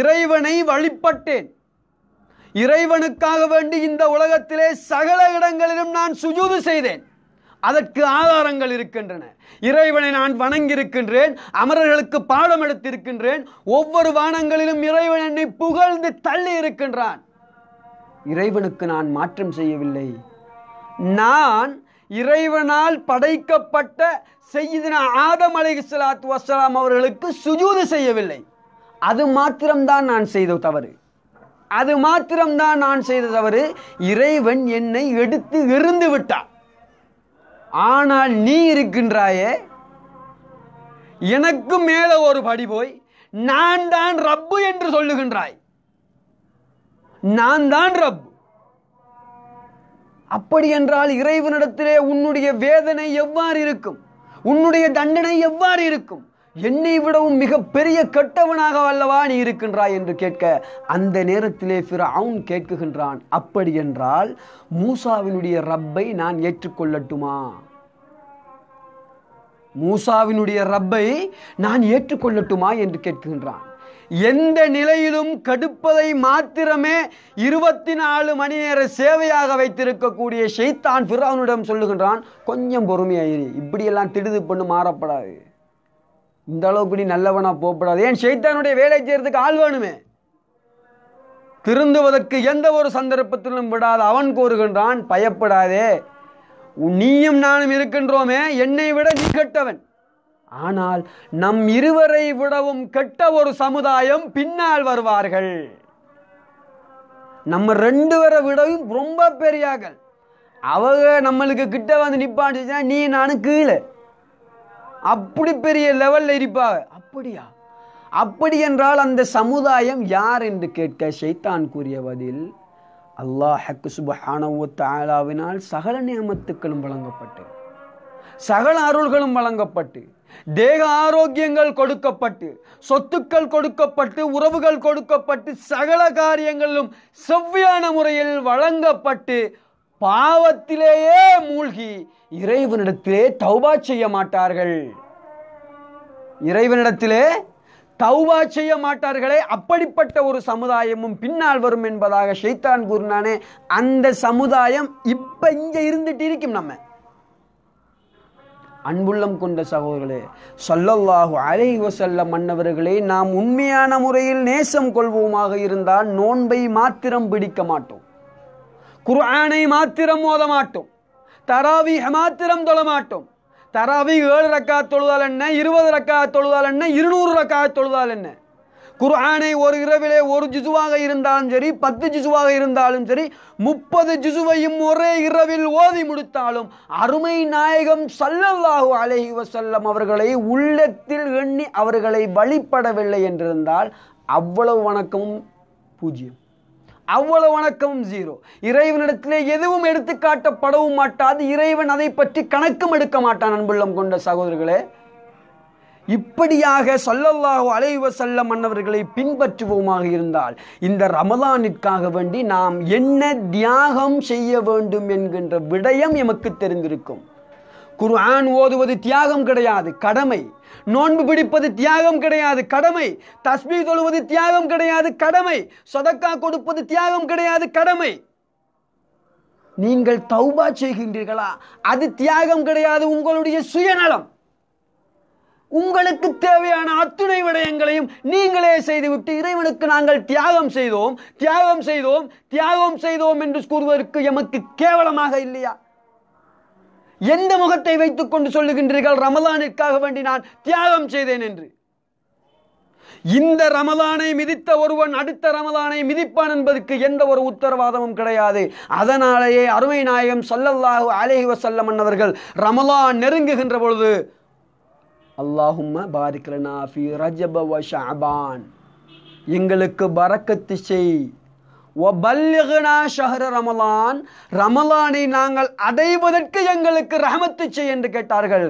இறைவனை வழிபட்டேன் இறைவனுக்காக வேண்டி இந்த உலகத்திலே சகல இடங்களிலும் நான் சுஜூது செய்தேன் அதற்கு ஆதாரங்கள் இருக்கின்றன இறைவனை நான் வணங்கியிருக்கின்றேன் அமரர்களுக்கு பாடம் எடுத்திருக்கின்றேன் ஒவ்வொரு வானங்களிலும் இறைவன் என்னை புகழ்ந்து தள்ளி இருக்கின்றான் இறைவனுக்கு நான் மாற்றம் செய்யவில்லை நான் இறைவனால் படைக்கப்பட்ட செய்தின ஆதம் அலை சலாத்து வசலாம் அவர்களுக்கு சுஜூது செய்யவில்லை அது மாத்திரம்தான் நான் செய்த தவறு அது மாத்திரம்தான் நான் செய்த தவறு இறைவன் என்னை எடுத்து எரிந்து விட்டான் ஆனால் நீ இருக்கின்றாயே எனக்கு மேலே ஒரு படி போய் நான் தான் ரப்பு என்று சொல்லுகின்றாய் நான் தான் ரப்பு அப்படி என்றால் இறைவனிடத்திலே உன்னுடைய வேதனை எவ்வாறு இருக்கும் உன்னுடைய தண்டனை எவ்வாறு இருக்கும் என்னை விடவும் மிக பெரிய கெட்டவனாக அல்லவா நீ இருக்கின்றாய் என்று கேட்க அந்த நேரத்திலே அவன் கேட்குகின்றான் அப்படி என்றால் மூசாவினுடைய ரப்பை நான் ஏற்றுக்கொள்ளட்டுமா மூசாவினுடைய ரப்பை நான் ஏற்றுக்கொள்ளட்டுமா என்று கேட்கின்றான் எந்த நிலையிலும் கடுப்பதை மாத்திரமே இருபத்தி நாலு மணி நேர சேவையாக வைத்திருக்கக்கூடிய ஷெய்தான் ஃபிரவுனிடம் சொல்லுகின்றான் கொஞ்சம் பொறுமையாயிரு இப்படியெல்லாம் திடுது பண்ணு மாறப்படாது இந்த அளவுக்கு நீ நல்லவனா போகப்படாது ஏன் ஷைத்தானுடைய வேலை செய்யறதுக்கு ஆள் வேணுமே திருந்துவதற்கு எந்த ஒரு சந்தர்ப்பத்திலும் விடாத அவன் கூறுகின்றான் பயப்படாதே நீயும் நானும் இருக்கின்றோமே என்னை விட நீ கெட்டவன் ஆனால் நம் இருவரை விடவும் கெட்ட ஒரு சமுதாயம் பின்னால் வருவார்கள் நம்ம ரெண்டு பேரை விடவும் ரொம்ப பெரியாக அவங்க நம்மளுக்கு கிட்ட வந்து நிப்பான்னு நீ நானும் கீழே அப்படி பெரிய லெவலில் இருப்பாங்க அப்படியா அப்படி என்றால் அந்த சமுதாயம் யார் என்று கேட்க ஷைத்தான் கூறிய பதில் அல்லாஹக்கு ஹக்கு சகல நியமத்துக்களும் வழங்கப்பட்டு சகல அருள்களும் வழங்கப்பட்டு தேக ஆரோக்கியங்கள் கொடுக்கப்பட்டு சொத்துக்கள் கொடுக்கப்பட்டு உறவுகள் கொடுக்கப்பட்டு சகல காரியங்களிலும் செவ்வியான முறையில் வழங்கப்பட்டு பாவத்திலேயே மூழ்கி இறைவனிடத்திலே தௌபா செய்ய மாட்டார்கள் இறைவனிடத்திலே தௌபா செய்ய மாட்டார்களே அப்படிப்பட்ட ஒரு சமுதாயமும் பின்னால் வரும் என்பதாக ஷைத்தான் கூறினானே அந்த சமுதாயம் இப்ப இங்க இருந்துட்டு இருக்கும் நம்ம அன்புள்ளம் கொண்ட சகோதரர்களே சொல்லல்லாஹு அலை வசல்ல மன்னவர்களே நாம் உண்மையான முறையில் நேசம் கொள்வோமாக இருந்தால் நோன்பை மாத்திரம் பிடிக்க மாட்டோம் குர்ஆனை மாத்திரம் மோத மாட்டோம் தராவி மாத்திரம் தொழமாட்டோம் தராவி ஏழு ரக்கா தொழுதால் என்ன இருபது ரக்கா தொழுதால் என்ன இருநூறு ரக்கா தொழுதால் என்ன குர்ஆனை ஒரு இரவிலே ஒரு ஜிசுவாக இருந்தாலும் சரி பத்து ஜிசுவாக இருந்தாலும் சரி முப்பது ஜிசுவையும் ஒரே இரவில் ஓதி முடித்தாலும் அருமை நாயகம் சல்லல்லாஹு அலஹி வசல்லம் அவர்களை உள்ளத்தில் எண்ணி அவர்களை வழிபடவில்லை என்றிருந்தால் அவ்வளவு வணக்கமும் பூஜ்ஜியம் அவ்வளவு வணக்கம் ஜீரோ இறைவனிடத்திலே எதுவும் எடுத்து காட்டப்படவும் மாட்டாது இறைவன் அதை பற்றி கணக்கும் எடுக்க மாட்டான் அன்புள்ளம் கொண்ட சகோதரர்களே இப்படியாக சொல்லல்லாஹு அலைவ செல்ல மன்னவர்களை பின்பற்றுவோமாக இருந்தால் இந்த ரமதானிற்காக வேண்டி நாம் என்ன தியாகம் செய்ய வேண்டும் என்கின்ற விடயம் எமக்கு தெரிந்திருக்கும் குர்ஆன் ஓதுவது தியாகம் கிடையாது கடமை நோன்பு பிடிப்பது தியாகம் கிடையாது கடமை தஸ்மி தொழுவது தியாகம் கிடையாது கடமை சொதக்கா கொடுப்பது தியாகம் கிடையாது கடமை நீங்கள் தௌபா செய்கின்றீர்களா அது தியாகம் கிடையாது உங்களுடைய சுயநலம் உங்களுக்கு தேவையான அத்துணை விடயங்களையும் நீங்களே செய்துவிட்டு இறைவனுக்கு நாங்கள் தியாகம் செய்தோம் தியாகம் செய்தோம் தியாகம் செய்தோம் என்று கூறுவதற்கு எமக்கு கேவலமாக இல்லையா எந்த முகத்தை வைத்துக் கொண்டு சொல்லுகின்றீர்கள் ரமலானிற்காக வேண்டி நான் தியாகம் செய்தேன் என்று இந்த ரமலானை மிதித்த ஒருவன் அடுத்த ரமலானை மிதிப்பான் என்பதற்கு எந்த ஒரு உத்தரவாதமும் கிடையாது அதனாலேயே அருமை நாயகம் சொல்லல்லாஹு அலேஹி வசல்லம் மன்னவர்கள் ரமலான் நெருங்குகின்ற பொழுது அல்லாஹும் பாரிக்லனா ஃபி ஷாபான் எங்களுக்கு பறக்கத்து செய் ரமலான் ரமலானை நாங்கள் அடைவதற்கு எங்களுக்கு ரஹமத்து செய் என்று கேட்டார்கள்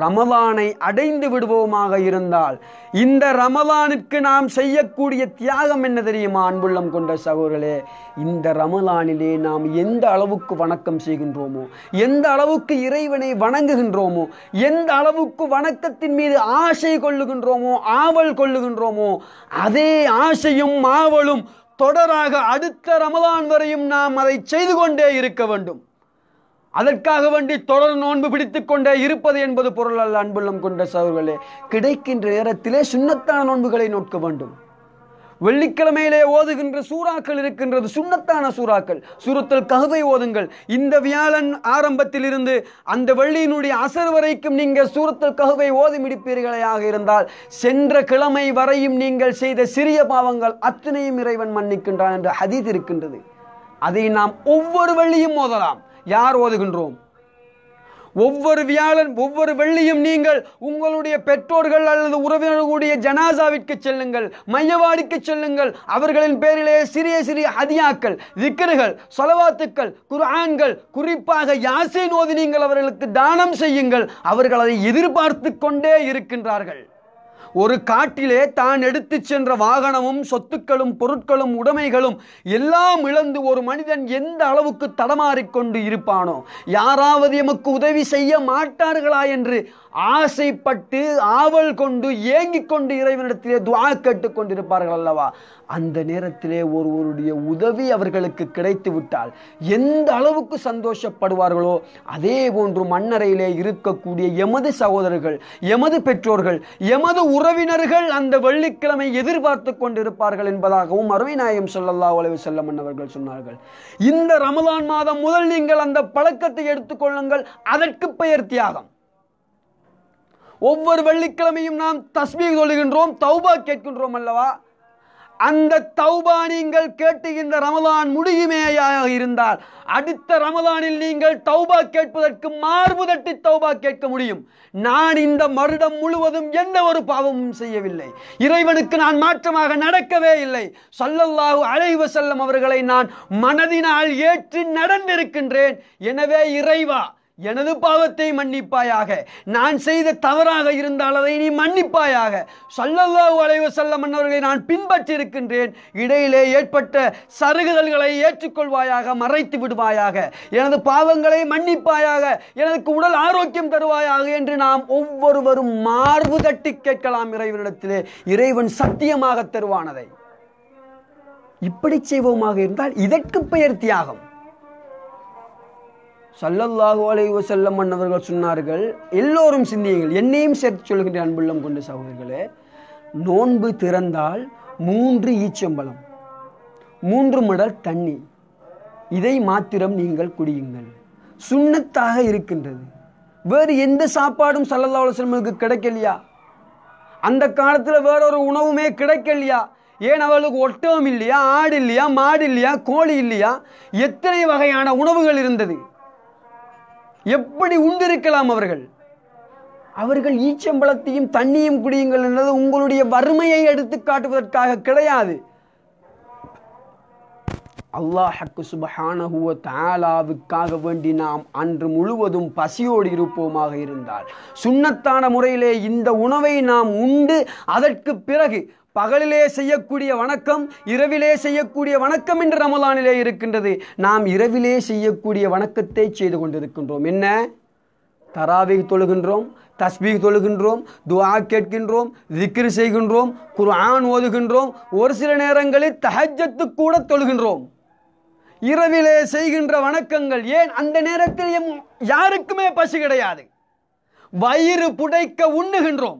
ரமலானை அடைந்து விடுவோமாக இருந்தால் இந்த ரமலானுக்கு நாம் செய்யக்கூடிய தியாகம் என்ன தெரியுமா அன்புள்ளம் கொண்ட சகோதரர்களே இந்த ரமலானிலே நாம் எந்த அளவுக்கு வணக்கம் செய்கின்றோமோ எந்த அளவுக்கு இறைவனை வணங்குகின்றோமோ எந்த அளவுக்கு வணக்கத்தின் மீது ஆசை கொள்ளுகின்றோமோ ஆவல் கொள்ளுகின்றோமோ அதே ஆசையும் ஆவலும் தொடராக அடுத்த ரமலான் வரையும் நாம் அதை செய்து கொண்டே இருக்க வேண்டும் அதற்காக வேண்டி தொடர் நோன்பு பிடித்து கொண்டே இருப்பது என்பது பொருள் அல்ல அன்புள்ளம் கொண்ட சவர்களே கிடைக்கின்ற நேரத்திலே சுண்ணத்தான நோன்புகளை நோக்க வேண்டும் வெள்ளிக்கிழமையிலே ஓதுகின்ற சூறாக்கள் இருக்கின்றது சுண்ணத்தான சூறாக்கள் சுருத்தல் கழுதை ஓதுங்கள் இந்த வியாழன் ஆரம்பத்திலிருந்து அந்த வெள்ளியினுடைய அசர் வரைக்கும் நீங்கள் சூரத்தல் ககுவை ஓதி முடிப்பீர்களாக இருந்தால் சென்ற கிழமை வரையும் நீங்கள் செய்த சிறிய பாவங்கள் அத்தனையும் இறைவன் மன்னிக்கின்றான் என்ற ஹதீத் இருக்கின்றது அதை நாம் ஒவ்வொரு வெள்ளியும் ஓதலாம் யார் ஓதுகின்றோம் ஒவ்வொரு வியாழன் ஒவ்வொரு வெள்ளியும் நீங்கள் உங்களுடைய பெற்றோர்கள் அல்லது உறவினர்களுடைய ஜனாசாவிற்கு செல்லுங்கள் மையவாடிக்கு செல்லுங்கள் அவர்களின் பேரிலே சிறிய சிறிய அதியாக்கள் விக்கிர்கள் சொலவாத்துக்கள் குரான்கள் குறிப்பாக யாசை நோதி நீங்கள் அவர்களுக்கு தானம் செய்யுங்கள் அவர்கள் அதை எதிர்பார்த்து கொண்டே இருக்கின்றார்கள் ஒரு காட்டிலே தான் எடுத்து சென்ற வாகனமும் சொத்துக்களும் பொருட்களும் உடைமைகளும் எல்லாம் இழந்து ஒரு மனிதன் எந்த அளவுக்கு தடமாறிக்கொண்டு இருப்பானோ யாராவது எமக்கு உதவி செய்ய மாட்டார்களா என்று ஆசைப்பட்டு ஆவல் கொண்டு ஏங்கிக் கொண்டு இறைவனிடத்திலே துவா கேட்டு கொண்டிருப்பார்கள் அல்லவா அந்த நேரத்திலே ஒருவருடைய உதவி அவர்களுக்கு கிடைத்து விட்டால் எந்த அளவுக்கு சந்தோஷப்படுவார்களோ அதே போன்று மண்ணறையிலே இருக்கக்கூடிய எமது சகோதரர்கள் எமது பெற்றோர்கள் எமது உறவினர்கள் அந்த வெள்ளிக்கிழமை எதிர்பார்த்து கொண்டிருப்பார்கள் என்பதாகவும் அருவிநாயகம் சொல்லல்லா உலக செல்லமன் அவர்கள் சொன்னார்கள் இந்த ரமலான் மாதம் முதல் நீங்கள் அந்த பழக்கத்தை எடுத்துக்கொள்ளுங்கள் அதற்கு பெயர் தியாகம் ஒவ்வொரு வெள்ளிக்கிழமையும் நாம் தஸ்மீர் சொல்லுகின்றோம் தௌபா கேட்கின்றோம் அல்லவா அந்த தௌபா நீங்கள் கேட்டுகின்ற ரமலான் முடியுமேயாக இருந்தால் அடுத்த ரமலானில் நீங்கள் தௌபா கேட்பதற்கு மார்பு தட்டி தௌபா கேட்க முடியும் நான் இந்த மருடம் முழுவதும் எந்த ஒரு பாவமும் செய்யவில்லை இறைவனுக்கு நான் மாற்றமாக நடக்கவே இல்லை சொல்லல்லாஹு அழைவு செல்லும் அவர்களை நான் மனதினால் ஏற்று நடந்திருக்கின்றேன் எனவே இறைவா எனது பாவத்தை மன்னிப்பாயாக நான் செய்த தவறாக இருந்தால் அதை நீ மன்னிப்பாயாக சொல்லல்லா உலைவ செல்ல மன்னர்களை நான் பின்பற்றிருக்கின்றேன் இடையிலே ஏற்பட்ட சருகுதல்களை ஏற்றுக்கொள்வாயாக மறைத்து விடுவாயாக எனது பாவங்களை மன்னிப்பாயாக எனக்கு உடல் ஆரோக்கியம் தருவாயாக என்று நாம் ஒவ்வொருவரும் மார்பு தட்டி கேட்கலாம் இறைவனிடத்திலே இறைவன் சத்தியமாக தருவானதை இப்படி செய்வோமாக இருந்தால் இதற்கு பெயர் தியாகம் சல்லல்லாஹு அலை வசல்லம் மன்னவர்கள் சொன்னார்கள் எல்லோரும் சிந்தியுங்கள் என்னையும் சேர்த்து சொல்கின்ற அன்புள்ளம் கொண்ட சகோதரர்களே நோன்பு திறந்தால் மூன்று ஈச்சம்பழம் மூன்று மடல் தண்ணி இதை மாத்திரம் நீங்கள் குடியுங்கள் சுண்ணத்தாக இருக்கின்றது வேறு எந்த சாப்பாடும் சல்லல்லா அலுவலமனுக்கு கிடைக்கலையா அந்த காலத்தில் வேறொரு உணவுமே கிடைக்கலையா ஏன் அவளுக்கு ஒட்டகம் இல்லையா ஆடு இல்லையா மாடு இல்லையா கோழி இல்லையா எத்தனை வகையான உணவுகள் இருந்தது எப்படி உண்டிருக்கலாம் அவர்கள் அவர்கள் ஈச்சம்பளத்தையும் தண்ணியும் குடியுங்கள் என்றது உங்களுடைய வறுமையை எடுத்து காட்டுவதற்காக கிடையாது அல்லாஹக்கு சுபஹானஹுவ தாலாவுக்காக வேண்டி நாம் அன்று முழுவதும் பசியோடு இருப்போமாக இருந்தால் சுண்ணத்தான முறையிலே இந்த உணவை நாம் உண்டு அதற்கு பிறகு பகலிலே செய்யக்கூடிய வணக்கம் இரவிலே செய்யக்கூடிய வணக்கம் என்று ரமலானிலே இருக்கின்றது நாம் இரவிலே செய்யக்கூடிய வணக்கத்தை செய்து கொண்டிருக்கின்றோம் என்ன தராவை தொழுகின்றோம் தஸ்பீக் தொழுகின்றோம் துவா கேட்கின்றோம் விக்கிர் செய்கின்றோம் குர்ஆன் ஓதுகின்றோம் ஒரு சில நேரங்களில் தஹஜத்து கூட தொழுகின்றோம் இரவிலே செய்கின்ற வணக்கங்கள் ஏன் அந்த நேரத்தில் யாருக்குமே பசி கிடையாது வயிறு புடைக்க உண்ணுகின்றோம்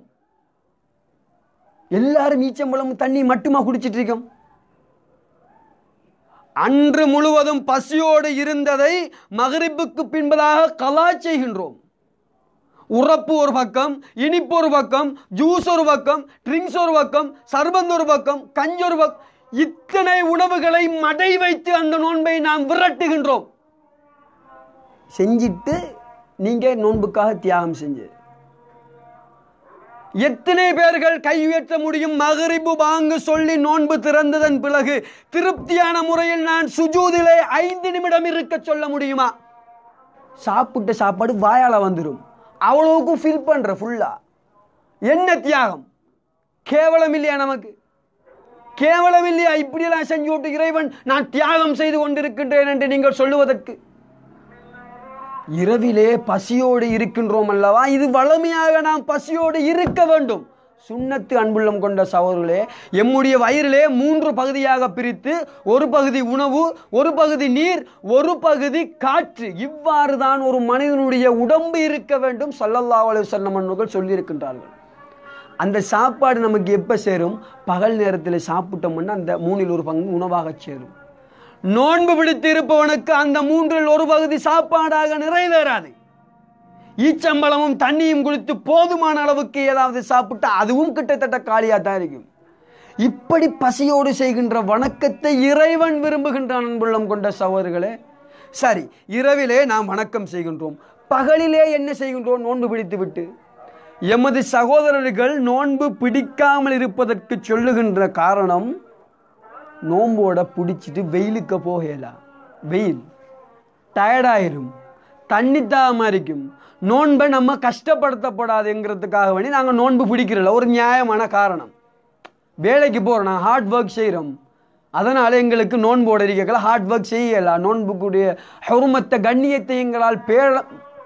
எல்லாரும் ஈச்சம்பழமும் தண்ணி மட்டுமா குடிச்சிட்டு இருக்கோம் அன்று முழுவதும் பசியோடு இருந்ததை மகரிப்புக்கு பின்பதாக கலா செய்கின்றோம் உறப்பு ஒரு பக்கம் இனிப்பு ஒரு பக்கம் ஜூஸ் ஒரு பக்கம் ட்ரிங்க்ஸ் ஒரு பக்கம் சர்பந்த் ஒரு பக்கம் கஞ்சி ஒரு பக்கம் இத்தனை உணவுகளை மடை வைத்து அந்த நோன்பை நாம் விரட்டுகின்றோம் செஞ்சிட்டு நீங்கள் நோன்புக்காக தியாகம் செஞ்சு எத்தனை பேர்கள் கை உயர்த்த முடியும் மகரிபு பாங்கு சொல்லி நோன்பு திறந்ததன் பிறகு திருப்தியான முறையில் நான் சுஜூதிலே ஐந்து நிமிடம் இருக்க சொல்ல முடியுமா சாப்பிட்ட சாப்பாடு வாயால் வந்துடும் அவ்வளவுக்கும் ஃபீல் பண்ற ஃபுல்லா என்ன தியாகம் கேவலம் இல்லையா நமக்கு கேவலம் இல்லையா இப்படியெல்லாம் செஞ்சு விட்டு இறைவன் நான் தியாகம் செய்து கொண்டிருக்கின்றேன் என்று நீங்கள் சொல்லுவதற்கு இரவிலே பசியோடு இருக்கின்றோம் அல்லவா இது வளமையாக நாம் பசியோடு இருக்க வேண்டும் சுண்ணத்து அன்புள்ளம் கொண்ட சவர்களே எம்முடைய வயிறிலே மூன்று பகுதியாக பிரித்து ஒரு பகுதி உணவு ஒரு பகுதி நீர் ஒரு பகுதி காற்று இவ்வாறு தான் ஒரு மனிதனுடைய உடம்பு இருக்க வேண்டும் சல்லல்லா அலுவலம் அவர்கள் சொல்லியிருக்கின்றார்கள் அந்த சாப்பாடு நமக்கு எப்போ சேரும் பகல் நேரத்தில் சாப்பிட்டோம்னா அந்த மூணில் ஒரு பங்கு உணவாக சேரும் நோன்பு பிடித்திருப்பவனுக்கு அந்த மூன்றில் ஒரு பகுதி சாப்பாடாக நிறைவேறாது ஈச்சம்பளமும் தண்ணியும் குளித்து போதுமான அளவுக்கு ஏதாவது சாப்பிட்டு அதுவும் கிட்டத்தட்ட காலியாக தான் இருக்கும் இப்படி பசியோடு செய்கின்ற வணக்கத்தை இறைவன் விரும்புகின்றான் அன்புள்ளம் கொண்ட சகோதரர்களே சரி இரவிலே நாம் வணக்கம் செய்கின்றோம் பகலிலே என்ன செய்கின்றோம் நோன்பு பிடித்து விட்டு எமது சகோதரர்கள் நோன்பு பிடிக்காமல் இருப்பதற்கு சொல்லுகின்ற காரணம் நோம்போட பிடிச்சிட்டு வெயிலுக்கு போகலாம் வெயில் டயர்டாயிரும் தண்ணி தாகமாக மாதிரிக்கும் நோன்பை நம்ம கஷ்டப்படுத்தப்படாதுங்கிறதுக்காக வேண்டி நாங்கள் நோன்பு பிடிக்கிறல ஒரு நியாயமான காரணம் வேலைக்கு போகிறோம் ஹார்ட் ஒர்க் செய்கிறோம் அதனால் எங்களுக்கு நோன்போட இருக்கலாம் ஹார்ட் ஒர்க் செய்யலாம் நோன்புக்குடைய ஹெருமத்த கண்ணியத்தை எங்களால் பேண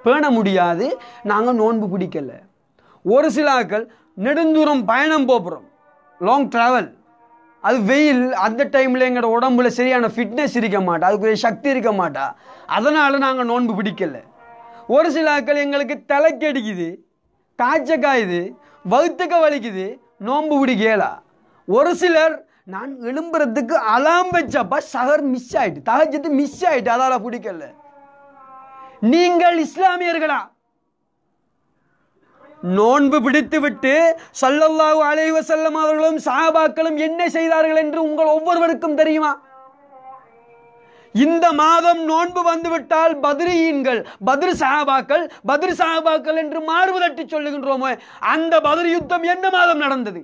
பேண முடியாது நாங்கள் நோன்பு பிடிக்கலை ஒரு சில ஆக்கள் நெடுந்தூரம் பயணம் போகிறோம் லாங் ட்ராவல் அது வெயில் அந்த டைமில் எங்களோட உடம்புல சரியான ஃபிட்னஸ் இருக்க மாட்டா அதுக்குரிய சக்தி இருக்க மாட்டா அதனால் நாங்கள் நோன்பு பிடிக்கலை ஒரு சில ஆக்கள் எங்களுக்கு தலைக்கடிக்குது காய்ச்ச காயுது வகுத்துக்க வலிக்குது நோன்பு பிடிக்கலா ஒரு சிலர் நான் எழும்புறதுக்கு அலாம் வச்சப்ப சகர் மிஸ் ஆயிட்டு தகச்சது மிஸ் ஆயிட்டு அதால் பிடிக்கல நீங்கள் இஸ்லாமியர்களா நோன்பு பிடித்துவிட்டு சல்லல்லாஹு அலைவ செல்லம் அவர்களும் சாபாக்களும் என்ன செய்தார்கள் என்று உங்கள் ஒவ்வொருவருக்கும் தெரியுமா இந்த மாதம் நோன்பு வந்துவிட்டால் பதிரீன்கள் பதிர் சாபாக்கள் பதிர் சாபாக்கள் என்று மார்பு தட்டி சொல்லுகின்றோமோ அந்த பதிர் யுத்தம் என்ன மாதம் நடந்தது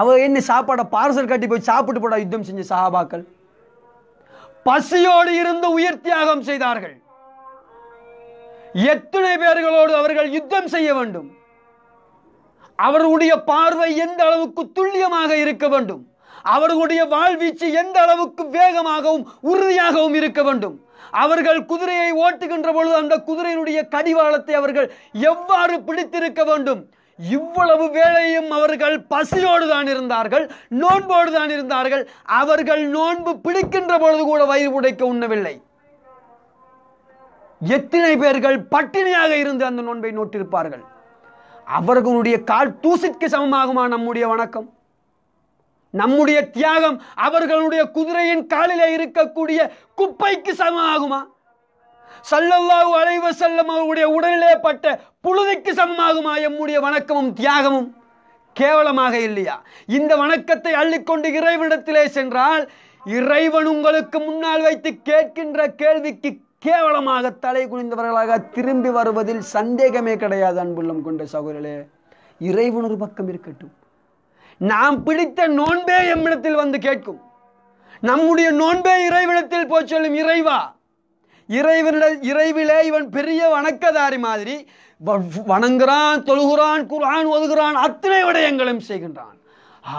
அவ என்ன சாப்பாட பார்சல் கட்டி போய் சாப்பிட்டு போட யுத்தம் செஞ்ச சஹாபாக்கள் பசியோடு இருந்து உயிர் தியாகம் செய்தார்கள் எத்தனை பேர்களோடு அவர்கள் யுத்தம் செய்ய வேண்டும் அவர்களுடைய பார்வை எந்த அளவுக்கு துல்லியமாக இருக்க வேண்டும் அவர்களுடைய வாழ்வீச்சு எந்த அளவுக்கு வேகமாகவும் உறுதியாகவும் இருக்க வேண்டும் அவர்கள் குதிரையை ஓட்டுகின்ற பொழுது அந்த குதிரையினுடைய கடிவாளத்தை அவர்கள் எவ்வாறு பிடித்திருக்க வேண்டும் இவ்வளவு வேளையும் அவர்கள் பசியோடு தான் இருந்தார்கள் நோன்போடு தான் இருந்தார்கள் அவர்கள் நோன்பு பிடிக்கின்ற பொழுது கூட வயிறு உடைக்க உண்ணவில்லை எத்தனை பேர்கள் பட்டினியாக இருந்து அந்த நோன்பை நோட்டிருப்பார்கள் அவர்களுடைய கால் தூசிற்கு சமமாகுமா நம்முடைய வணக்கம் நம்முடைய தியாகம் அவர்களுடைய குதிரையின் காலிலே இருக்கக்கூடிய குப்பைக்கு சமமாகுமா சல்லல்லாஹு அலைவ செல்லம் அவருடைய உடலிலே பட்ட புழுதிக்கு சமமாகுமா எம்முடைய வணக்கமும் தியாகமும் கேவலமாக இல்லையா இந்த வணக்கத்தை அள்ளிக்கொண்டு இறைவனிடத்திலே சென்றால் இறைவன் உங்களுக்கு முன்னால் வைத்து கேட்கின்ற கேள்விக்கு கேவலமாக தலை குனிந்தவர்களாக திரும்பி வருவதில் சந்தேகமே கிடையாது அன்புள்ளம் கொண்ட சகோதரே இறைவனொரு பக்கம் இருக்கட்டும் நாம் பிடித்த நோன்பே எம்மிடத்தில் வந்து கேட்கும் நம்முடைய நோன்பே இறைவனத்தில் போய் சொல்லும் இறைவா இறைவனிட இறைவிலே இவன் பெரிய வணக்கதாரி மாதிரி வணங்குறான் தொழுகிறான் குரான் ஒதுகிறான் அத்தனை விடயங்களும் செய்கின்றான்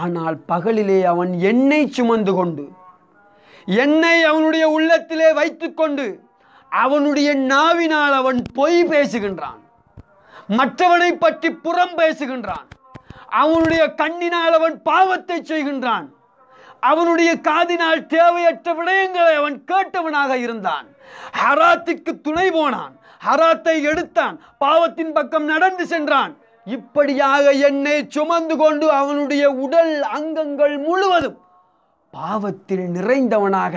ஆனால் பகலிலே அவன் எண்ணெய் சுமந்து கொண்டு என்னை அவனுடைய உள்ளத்திலே வைத்துக்கொண்டு அவனுடைய நாவினால் அவன் பொய் பேசுகின்றான் மற்றவனை பற்றி புறம் பேசுகின்றான் அவனுடைய கண்ணினால் அவன் பாவத்தை செய்கின்றான் அவனுடைய காதினால் தேவையற்ற விடயங்களை அவன் கேட்டவனாக இருந்தான் ஹராத்துக்கு துணை போனான் ஹராத்தை எடுத்தான் பாவத்தின் பக்கம் நடந்து சென்றான் இப்படியாக என்னை சுமந்து கொண்டு அவனுடைய உடல் அங்கங்கள் முழுவதும் பாவத்தில் நிறைந்தவனாக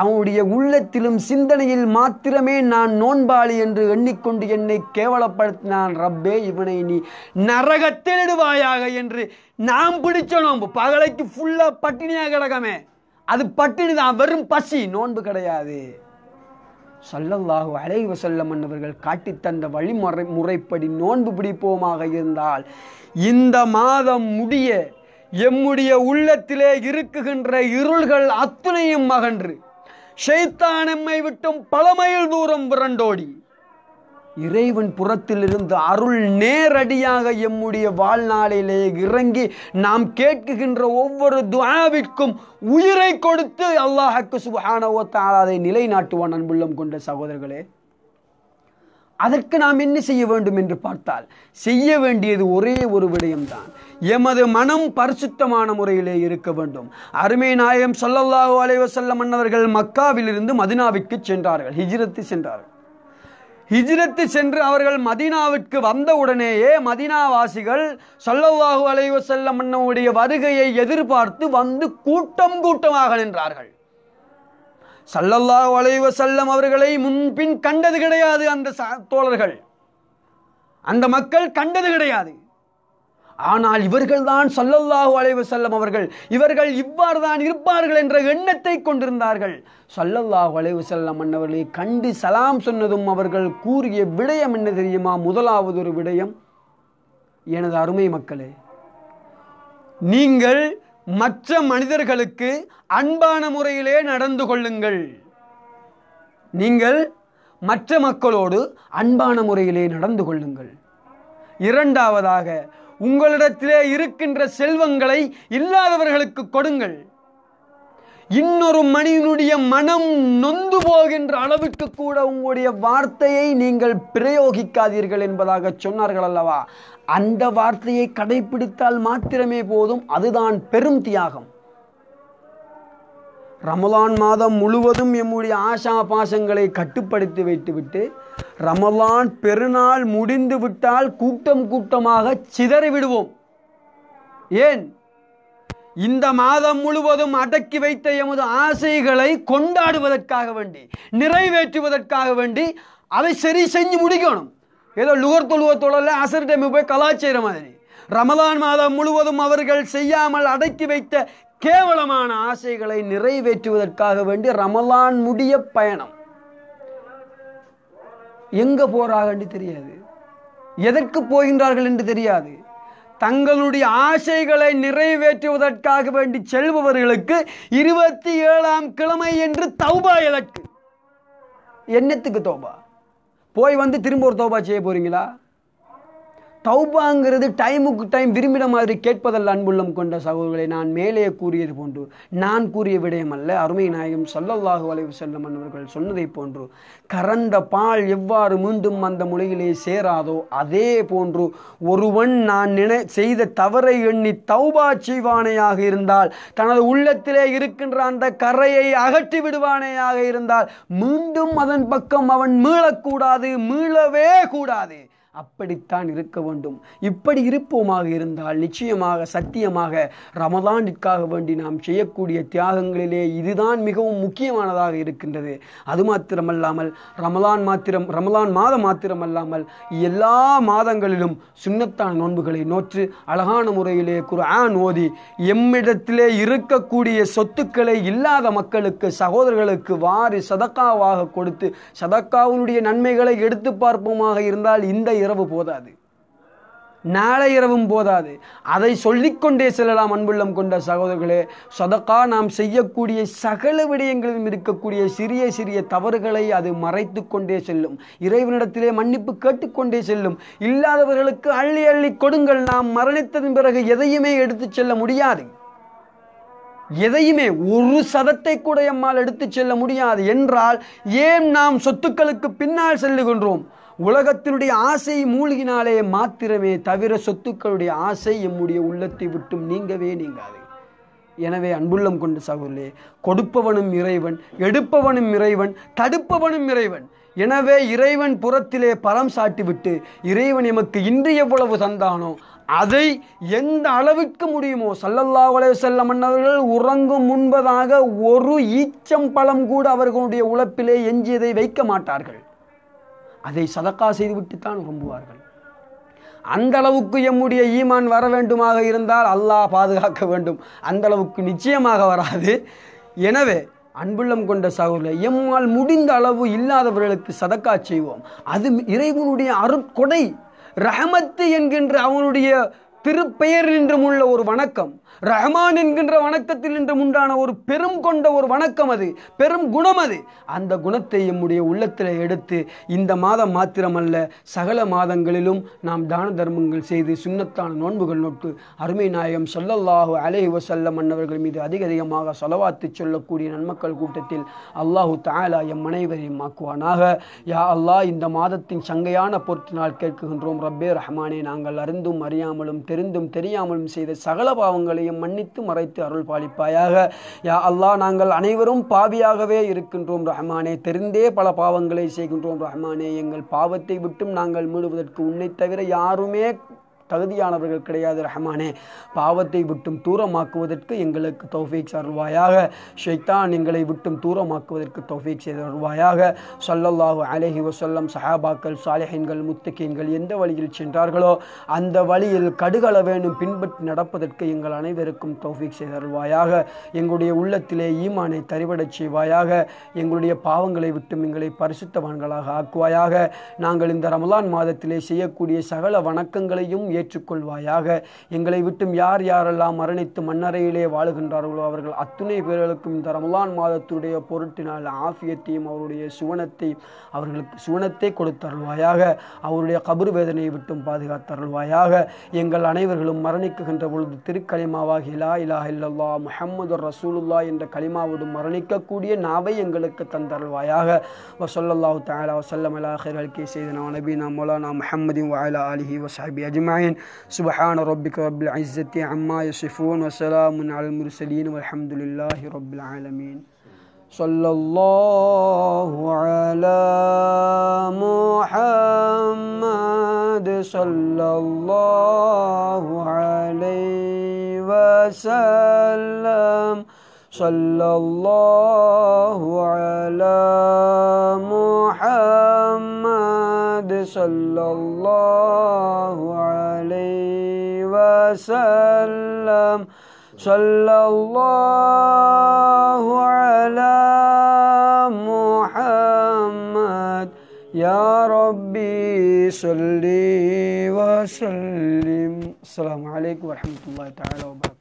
அவனுடைய உள்ளத்திலும் சிந்தனையில் மாத்திரமே நான் நோன்பாளி என்று எண்ணிக்கொண்டு என்னை கேவலப்படுத்தினான் ரப்பே இவனை நீ நரகத்திலிடுவாயாக என்று நாம் பிடிச்ச நோன்பு பகலைக்கு ஃபுல்லாக பட்டினியாக கிடக்கமே அது பட்டினி தான் வெறும் பசி நோன்பு கிடையாது சல்லல்லாஹு அலை வசல்லம் அவர்கள் தந்த வழிமுறை முறைப்படி நோன்பு பிடிப்போமாக இருந்தால் இந்த மாதம் முடிய எம்முடைய உள்ளத்திலே இருக்குகின்ற இருள்கள் அத்துணையும் மகன்று ஷைத்தானம்மை எம்மை விட்டும் பல மைல் தூரம் புரண்டோடி இறைவன் புறத்திலிருந்து அருள் நேரடியாக எம்முடைய வாழ்நாளிலே இறங்கி நாம் கேட்குகின்ற ஒவ்வொரு துவாவிற்கும் உயிரை கொடுத்து அல்லாஹக்கு சுபானவத்தால் அதை நிலைநாட்டுவான் அன்புள்ளம் கொண்ட சகோதரர்களே அதற்கு நாம் என்ன செய்ய வேண்டும் என்று பார்த்தால் செய்ய வேண்டியது ஒரே ஒரு விடயம்தான் எமது மனம் பரிசுத்தமான முறையிலே இருக்க வேண்டும் அருமை நாயம் சொல்லல்லாஹு அலைவசல்லம் மன்னவர்கள் மக்காவிலிருந்து மதினாவிற்கு சென்றார்கள் ஹிஜ்ரத்து சென்றார்கள் ஹிஜ்ரத்து சென்று அவர்கள் மதினாவிற்கு வந்தவுடனேயே மதினாவாசிகள் சொல்லல்லாஹு செல்ல மன்னவுடைய வருகையை எதிர்பார்த்து வந்து கூட்டம் கூட்டமாக நின்றார்கள் சல்லல்லா வளைவ செல்லம் அவர்களை முன்பின் கண்டது கிடையாது அந்த தோழர்கள் அந்த மக்கள் கண்டது கிடையாது ஆனால் இவர்கள்தான் சல்லல்லாஹு வளைவு செல்லம் அவர்கள் இவர்கள் இவ்வாறு தான் இருப்பார்கள் என்ற எண்ணத்தை கொண்டிருந்தார்கள் சல்லல்லாஹு வளைவு செல்லம் மன்னவர்களை கண்டு சலாம் சொன்னதும் அவர்கள் கூறிய விடயம் என்ன தெரியுமா முதலாவது ஒரு விடயம் எனது அருமை மக்களே நீங்கள் மற்ற மனிதர்களுக்கு அன்பான முறையிலே நடந்து கொள்ளுங்கள் நீங்கள் மற்ற மக்களோடு அன்பான முறையிலே நடந்து கொள்ளுங்கள் இரண்டாவதாக உங்களிடத்திலே இருக்கின்ற செல்வங்களை இல்லாதவர்களுக்கு கொடுங்கள் இன்னொரு மனிதனுடைய மனம் நொந்து போகின்ற அளவுக்கு கூட உங்களுடைய வார்த்தையை நீங்கள் பிரயோகிக்காதீர்கள் என்பதாக சொன்னார்கள் அல்லவா அந்த வார்த்தையை கடைபிடித்தால் மாத்திரமே போதும் அதுதான் பெரும் தியாகம் ரமலான் மாதம் முழுவதும் எம்முடைய ஆஷா பாசங்களை கட்டுப்படுத்தி வைத்துவிட்டு ரமலான் பெருநாள் முடிந்து விட்டால் கூட்டம் கூட்டமாக சிதறி விடுவோம் ஏன் இந்த மாதம் முழுவதும் அடக்கி வைத்த எமது ஆசைகளை கொண்டாடுவதற்காக வேண்டி நிறைவேற்றுவதற்காக வேண்டி அதை சரி செஞ்சு முடிக்கணும் ஏதோ லுகர் தொழுவ தொழில அசர் டைம் போய் கலாச்சார மாதிரி ரமதான் மாதம் முழுவதும் அவர்கள் செய்யாமல் அடக்கி வைத்த கேவலமான ஆசைகளை நிறைவேற்றுவதற்காக வேண்டி ரமலான் முடிய பயணம் எங்க போறாங்கன்னு தெரியாது எதற்கு போகின்றார்கள் என்று தெரியாது தங்களுடைய ஆசைகளை நிறைவேற்றுவதற்காக வேண்டி செல்பவர்களுக்கு இருபத்தி ஏழாம் கிழமை என்று தௌபா இலக்கு என்னத்துக்கு தோபா போய் வந்து திரும்ப ஒரு தோபா செய்ய போறீங்களா தௌபாங்கிறது டைமுக்கு டைம் விரும்பின மாதிரி கேட்பதல்ல அன்புள்ளம் கொண்ட சகோதரர்களை நான் மேலே கூறியது போன்று நான் கூறிய விடயம் அல்ல அருமை நாயகம் சல்லல்லாஹு வளைவு செல்லும் அவர்கள் சொன்னதை போன்று கரண்ட பால் எவ்வாறு மீண்டும் அந்த முலையிலே சேராதோ அதே போன்று ஒருவன் நான் நினை செய்த தவறை எண்ணி தௌபா செய்வானையாக இருந்தால் தனது உள்ளத்திலே இருக்கின்ற அந்த கரையை அகற்றி விடுவானையாக இருந்தால் மீண்டும் அதன் பக்கம் அவன் மீளக்கூடாது மீளவே கூடாது அப்படித்தான் இருக்க வேண்டும் இப்படி இருப்போமாக இருந்தால் நிச்சயமாக சத்தியமாக ரமதானிற்காக வேண்டி நாம் செய்யக்கூடிய தியாகங்களிலே இதுதான் மிகவும் முக்கியமானதாக இருக்கின்றது அது மாத்திரமல்லாமல் ரமலான் மாத்திரம் ரமலான் மாதம் மாத்திரமல்லாமல் எல்லா மாதங்களிலும் சுண்ணத்தான நோன்புகளை நோற்று அழகான முறையிலே ஆன் ஓதி எம்மிடத்திலே இருக்கக்கூடிய சொத்துக்களை இல்லாத மக்களுக்கு சகோதரர்களுக்கு வாரி சதக்காவாக கொடுத்து சதக்காவினுடைய நன்மைகளை எடுத்து பார்ப்போமாக இருந்தால் இந்த இரவு போதாது நாளை இரவும் போதாது அதை சொல்லிக்கொண்டே செல்லலாம் அன்புள்ளம் கொண்ட சகோதரர்களே சொதக்கா நாம் செய்யக்கூடிய சகல விடயங்களிலும் இருக்கக்கூடிய சிறிய சிறிய தவறுகளை அது மறைத்து கொண்டே செல்லும் இறைவனிடத்திலே மன்னிப்பு கேட்டுக்கொண்டே செல்லும் இல்லாதவர்களுக்கு அள்ளி அள்ளி கொடுங்கள் நாம் மரணித்ததன் பிறகு எதையுமே எடுத்துச் செல்ல முடியாது எதையுமே ஒரு சதத்தை கூட எம்மால் எடுத்துச் செல்ல முடியாது என்றால் ஏன் நாம் சொத்துக்களுக்கு பின்னால் செல்லுகின்றோம் உலகத்தினுடைய ஆசை மூழ்கினாலே மாத்திரமே தவிர சொத்துக்களுடைய ஆசை எம்முடைய உள்ளத்தை விட்டும் நீங்கவே நீங்காது எனவே அன்புள்ளம் கொண்டு சகோதரே கொடுப்பவனும் இறைவன் எடுப்பவனும் இறைவன் தடுப்பவனும் இறைவன் எனவே இறைவன் புறத்திலே பரம் சாட்டிவிட்டு இறைவன் எமக்கு இன்று எவ்வளவு தந்தானோ அதை எந்த அளவுக்கு முடியுமோ சல்லல்லா உலக செல்ல மன்னவர்கள் உறங்கும் முன்பதாக ஒரு ஈச்சம் பழம் கூட அவர்களுடைய உழைப்பிலே எஞ்சியதை வைக்க மாட்டார்கள் அதை சதக்கா செய்துவிட்டுத்தான் ரொம்புவார்கள் அந்த அளவுக்கு எம்முடைய ஈமான் வர வேண்டுமாக இருந்தால் அல்லாஹ் பாதுகாக்க வேண்டும் அந்த அளவுக்கு நிச்சயமாக வராது எனவே அன்புள்ளம் கொண்ட சகோதர எம்மால் முடிந்த அளவு இல்லாதவர்களுக்கு சதக்கா செய்வோம் அது இறைவனுடைய அருட்கொடை ரஹமத்து என்கின்ற அவனுடைய திருப்பெயர் என்றும் உள்ள ஒரு வணக்கம் ரஹ்மான் என்கின்ற வணக்கத்தில் இன்று உண்டான ஒரு பெரும் கொண்ட ஒரு வணக்கம் அது பெரும் குணம் அது அந்த குணத்தை எம்முடைய உள்ளத்தில் எடுத்து இந்த மாதம் மாத்திரமல்ல சகல மாதங்களிலும் நாம் தான தர்மங்கள் செய்து சுண்ணத்தான நோன்புகள் நோட்டு அருமை நாயகம் சொல்லல்லாஹு அலை வசல்லம் மன்னவர்கள் மீது அதிக அதிகமாக சொலவாத்து சொல்லக்கூடிய நன்மக்கள் கூட்டத்தில் அல்லாஹு தாலா எம் அனைவரையும் ஆக்குவானாக யா அல்லாஹ் இந்த மாதத்தின் சங்கையான பொருத்தினால் கேட்குகின்றோம் ரப்பே ரஹ்மானே நாங்கள் அறிந்தும் அறியாமலும் தெரிந்தும் தெரியாமலும் செய்த சகல பாவங்களையும் பாவங்களையும் மன்னித்து மறைத்து அருள் பாலிப்பாயாக யா அல்லா நாங்கள் அனைவரும் பாவியாகவே இருக்கின்றோம் ரஹ்மானே தெரிந்தே பல பாவங்களை செய்கின்றோம் ரஹ்மானே எங்கள் பாவத்தை விட்டும் நாங்கள் மீடுவதற்கு உன்னை தவிர யாருமே தகுதியானவர்கள் கிடையாது ரஹமானே பாவத்தை விட்டும் தூரமாக்குவதற்கு எங்களுக்கு தௌஃபீக் அருள்வாயாக ஷைத்தான் எங்களை விட்டும் தூரமாக்குவதற்கு தௌஃபீக் செய்த வருவாயாக சொல்லல்லாஹு அலஹி வசல்லம் சஹாபாக்கள் சாலிஹின்கள் முத்துக்கீன்கள் எந்த வழியில் சென்றார்களோ அந்த வழியில் கடுகள வேணும் பின்பற்றி நடப்பதற்கு எங்கள் அனைவருக்கும் தௌஃபீக் செய்த வருவாயாக எங்களுடைய உள்ளத்திலே ஈமானை தறிவடச் செய்வாயாக எங்களுடைய பாவங்களை விட்டும் எங்களை பரிசுத்தவான்களாக ஆக்குவாயாக நாங்கள் இந்த ரமலான் மாதத்திலே செய்யக்கூடிய சகல வணக்கங்களையும் ஏற்றுக்கொள்வாயாக எங்களை விட்டும் யார் யாரெல்லாம் மரணித்து மண்ணறையிலே வாழுகின்றார்களோ அவர்கள் அத்துணை பேர்களுக்கும் இந்த ரமலான் மாதத்துடைய பொருட்டினால் ஆஃபியத்தையும் அவருடைய சுவனத்தையும் அவர்களுக்கு சுவனத்தை கொடுத்தருள்வாயாக அவருடைய கபர் வேதனையை விட்டும் பாதுகாத்தருள்வாயாக எங்கள் அனைவர்களும் மரணிக்குகின்ற பொழுது திருக்கலிமாவாக இலா இலா இல்லல்லா முஹம்மது ரசூலுல்லா என்ற கலிமாவோடு மரணிக்கக்கூடிய நாவை எங்களுக்கு தந்தருள்வாயாக வசல்லாஹு தாலா வசல்லம் அலா ஹிர் அல்கே செய்தனா நபீனா மொலானா முஹம்மதின் வாயிலா அலிஹி வசாபி அஜ்மாயின் العالمين سبحان ربك رب العزة عما يصفون وسلام على المرسلين والحمد لله رب العالمين صلى الله على محمد صلى الله عليه وسلم صلى الله على محمد محمد صلى الله عليه وسلم صلى الله على محمد يا ربي صلي وسلم السلام عليكم ورحمة الله تعالى وبركاته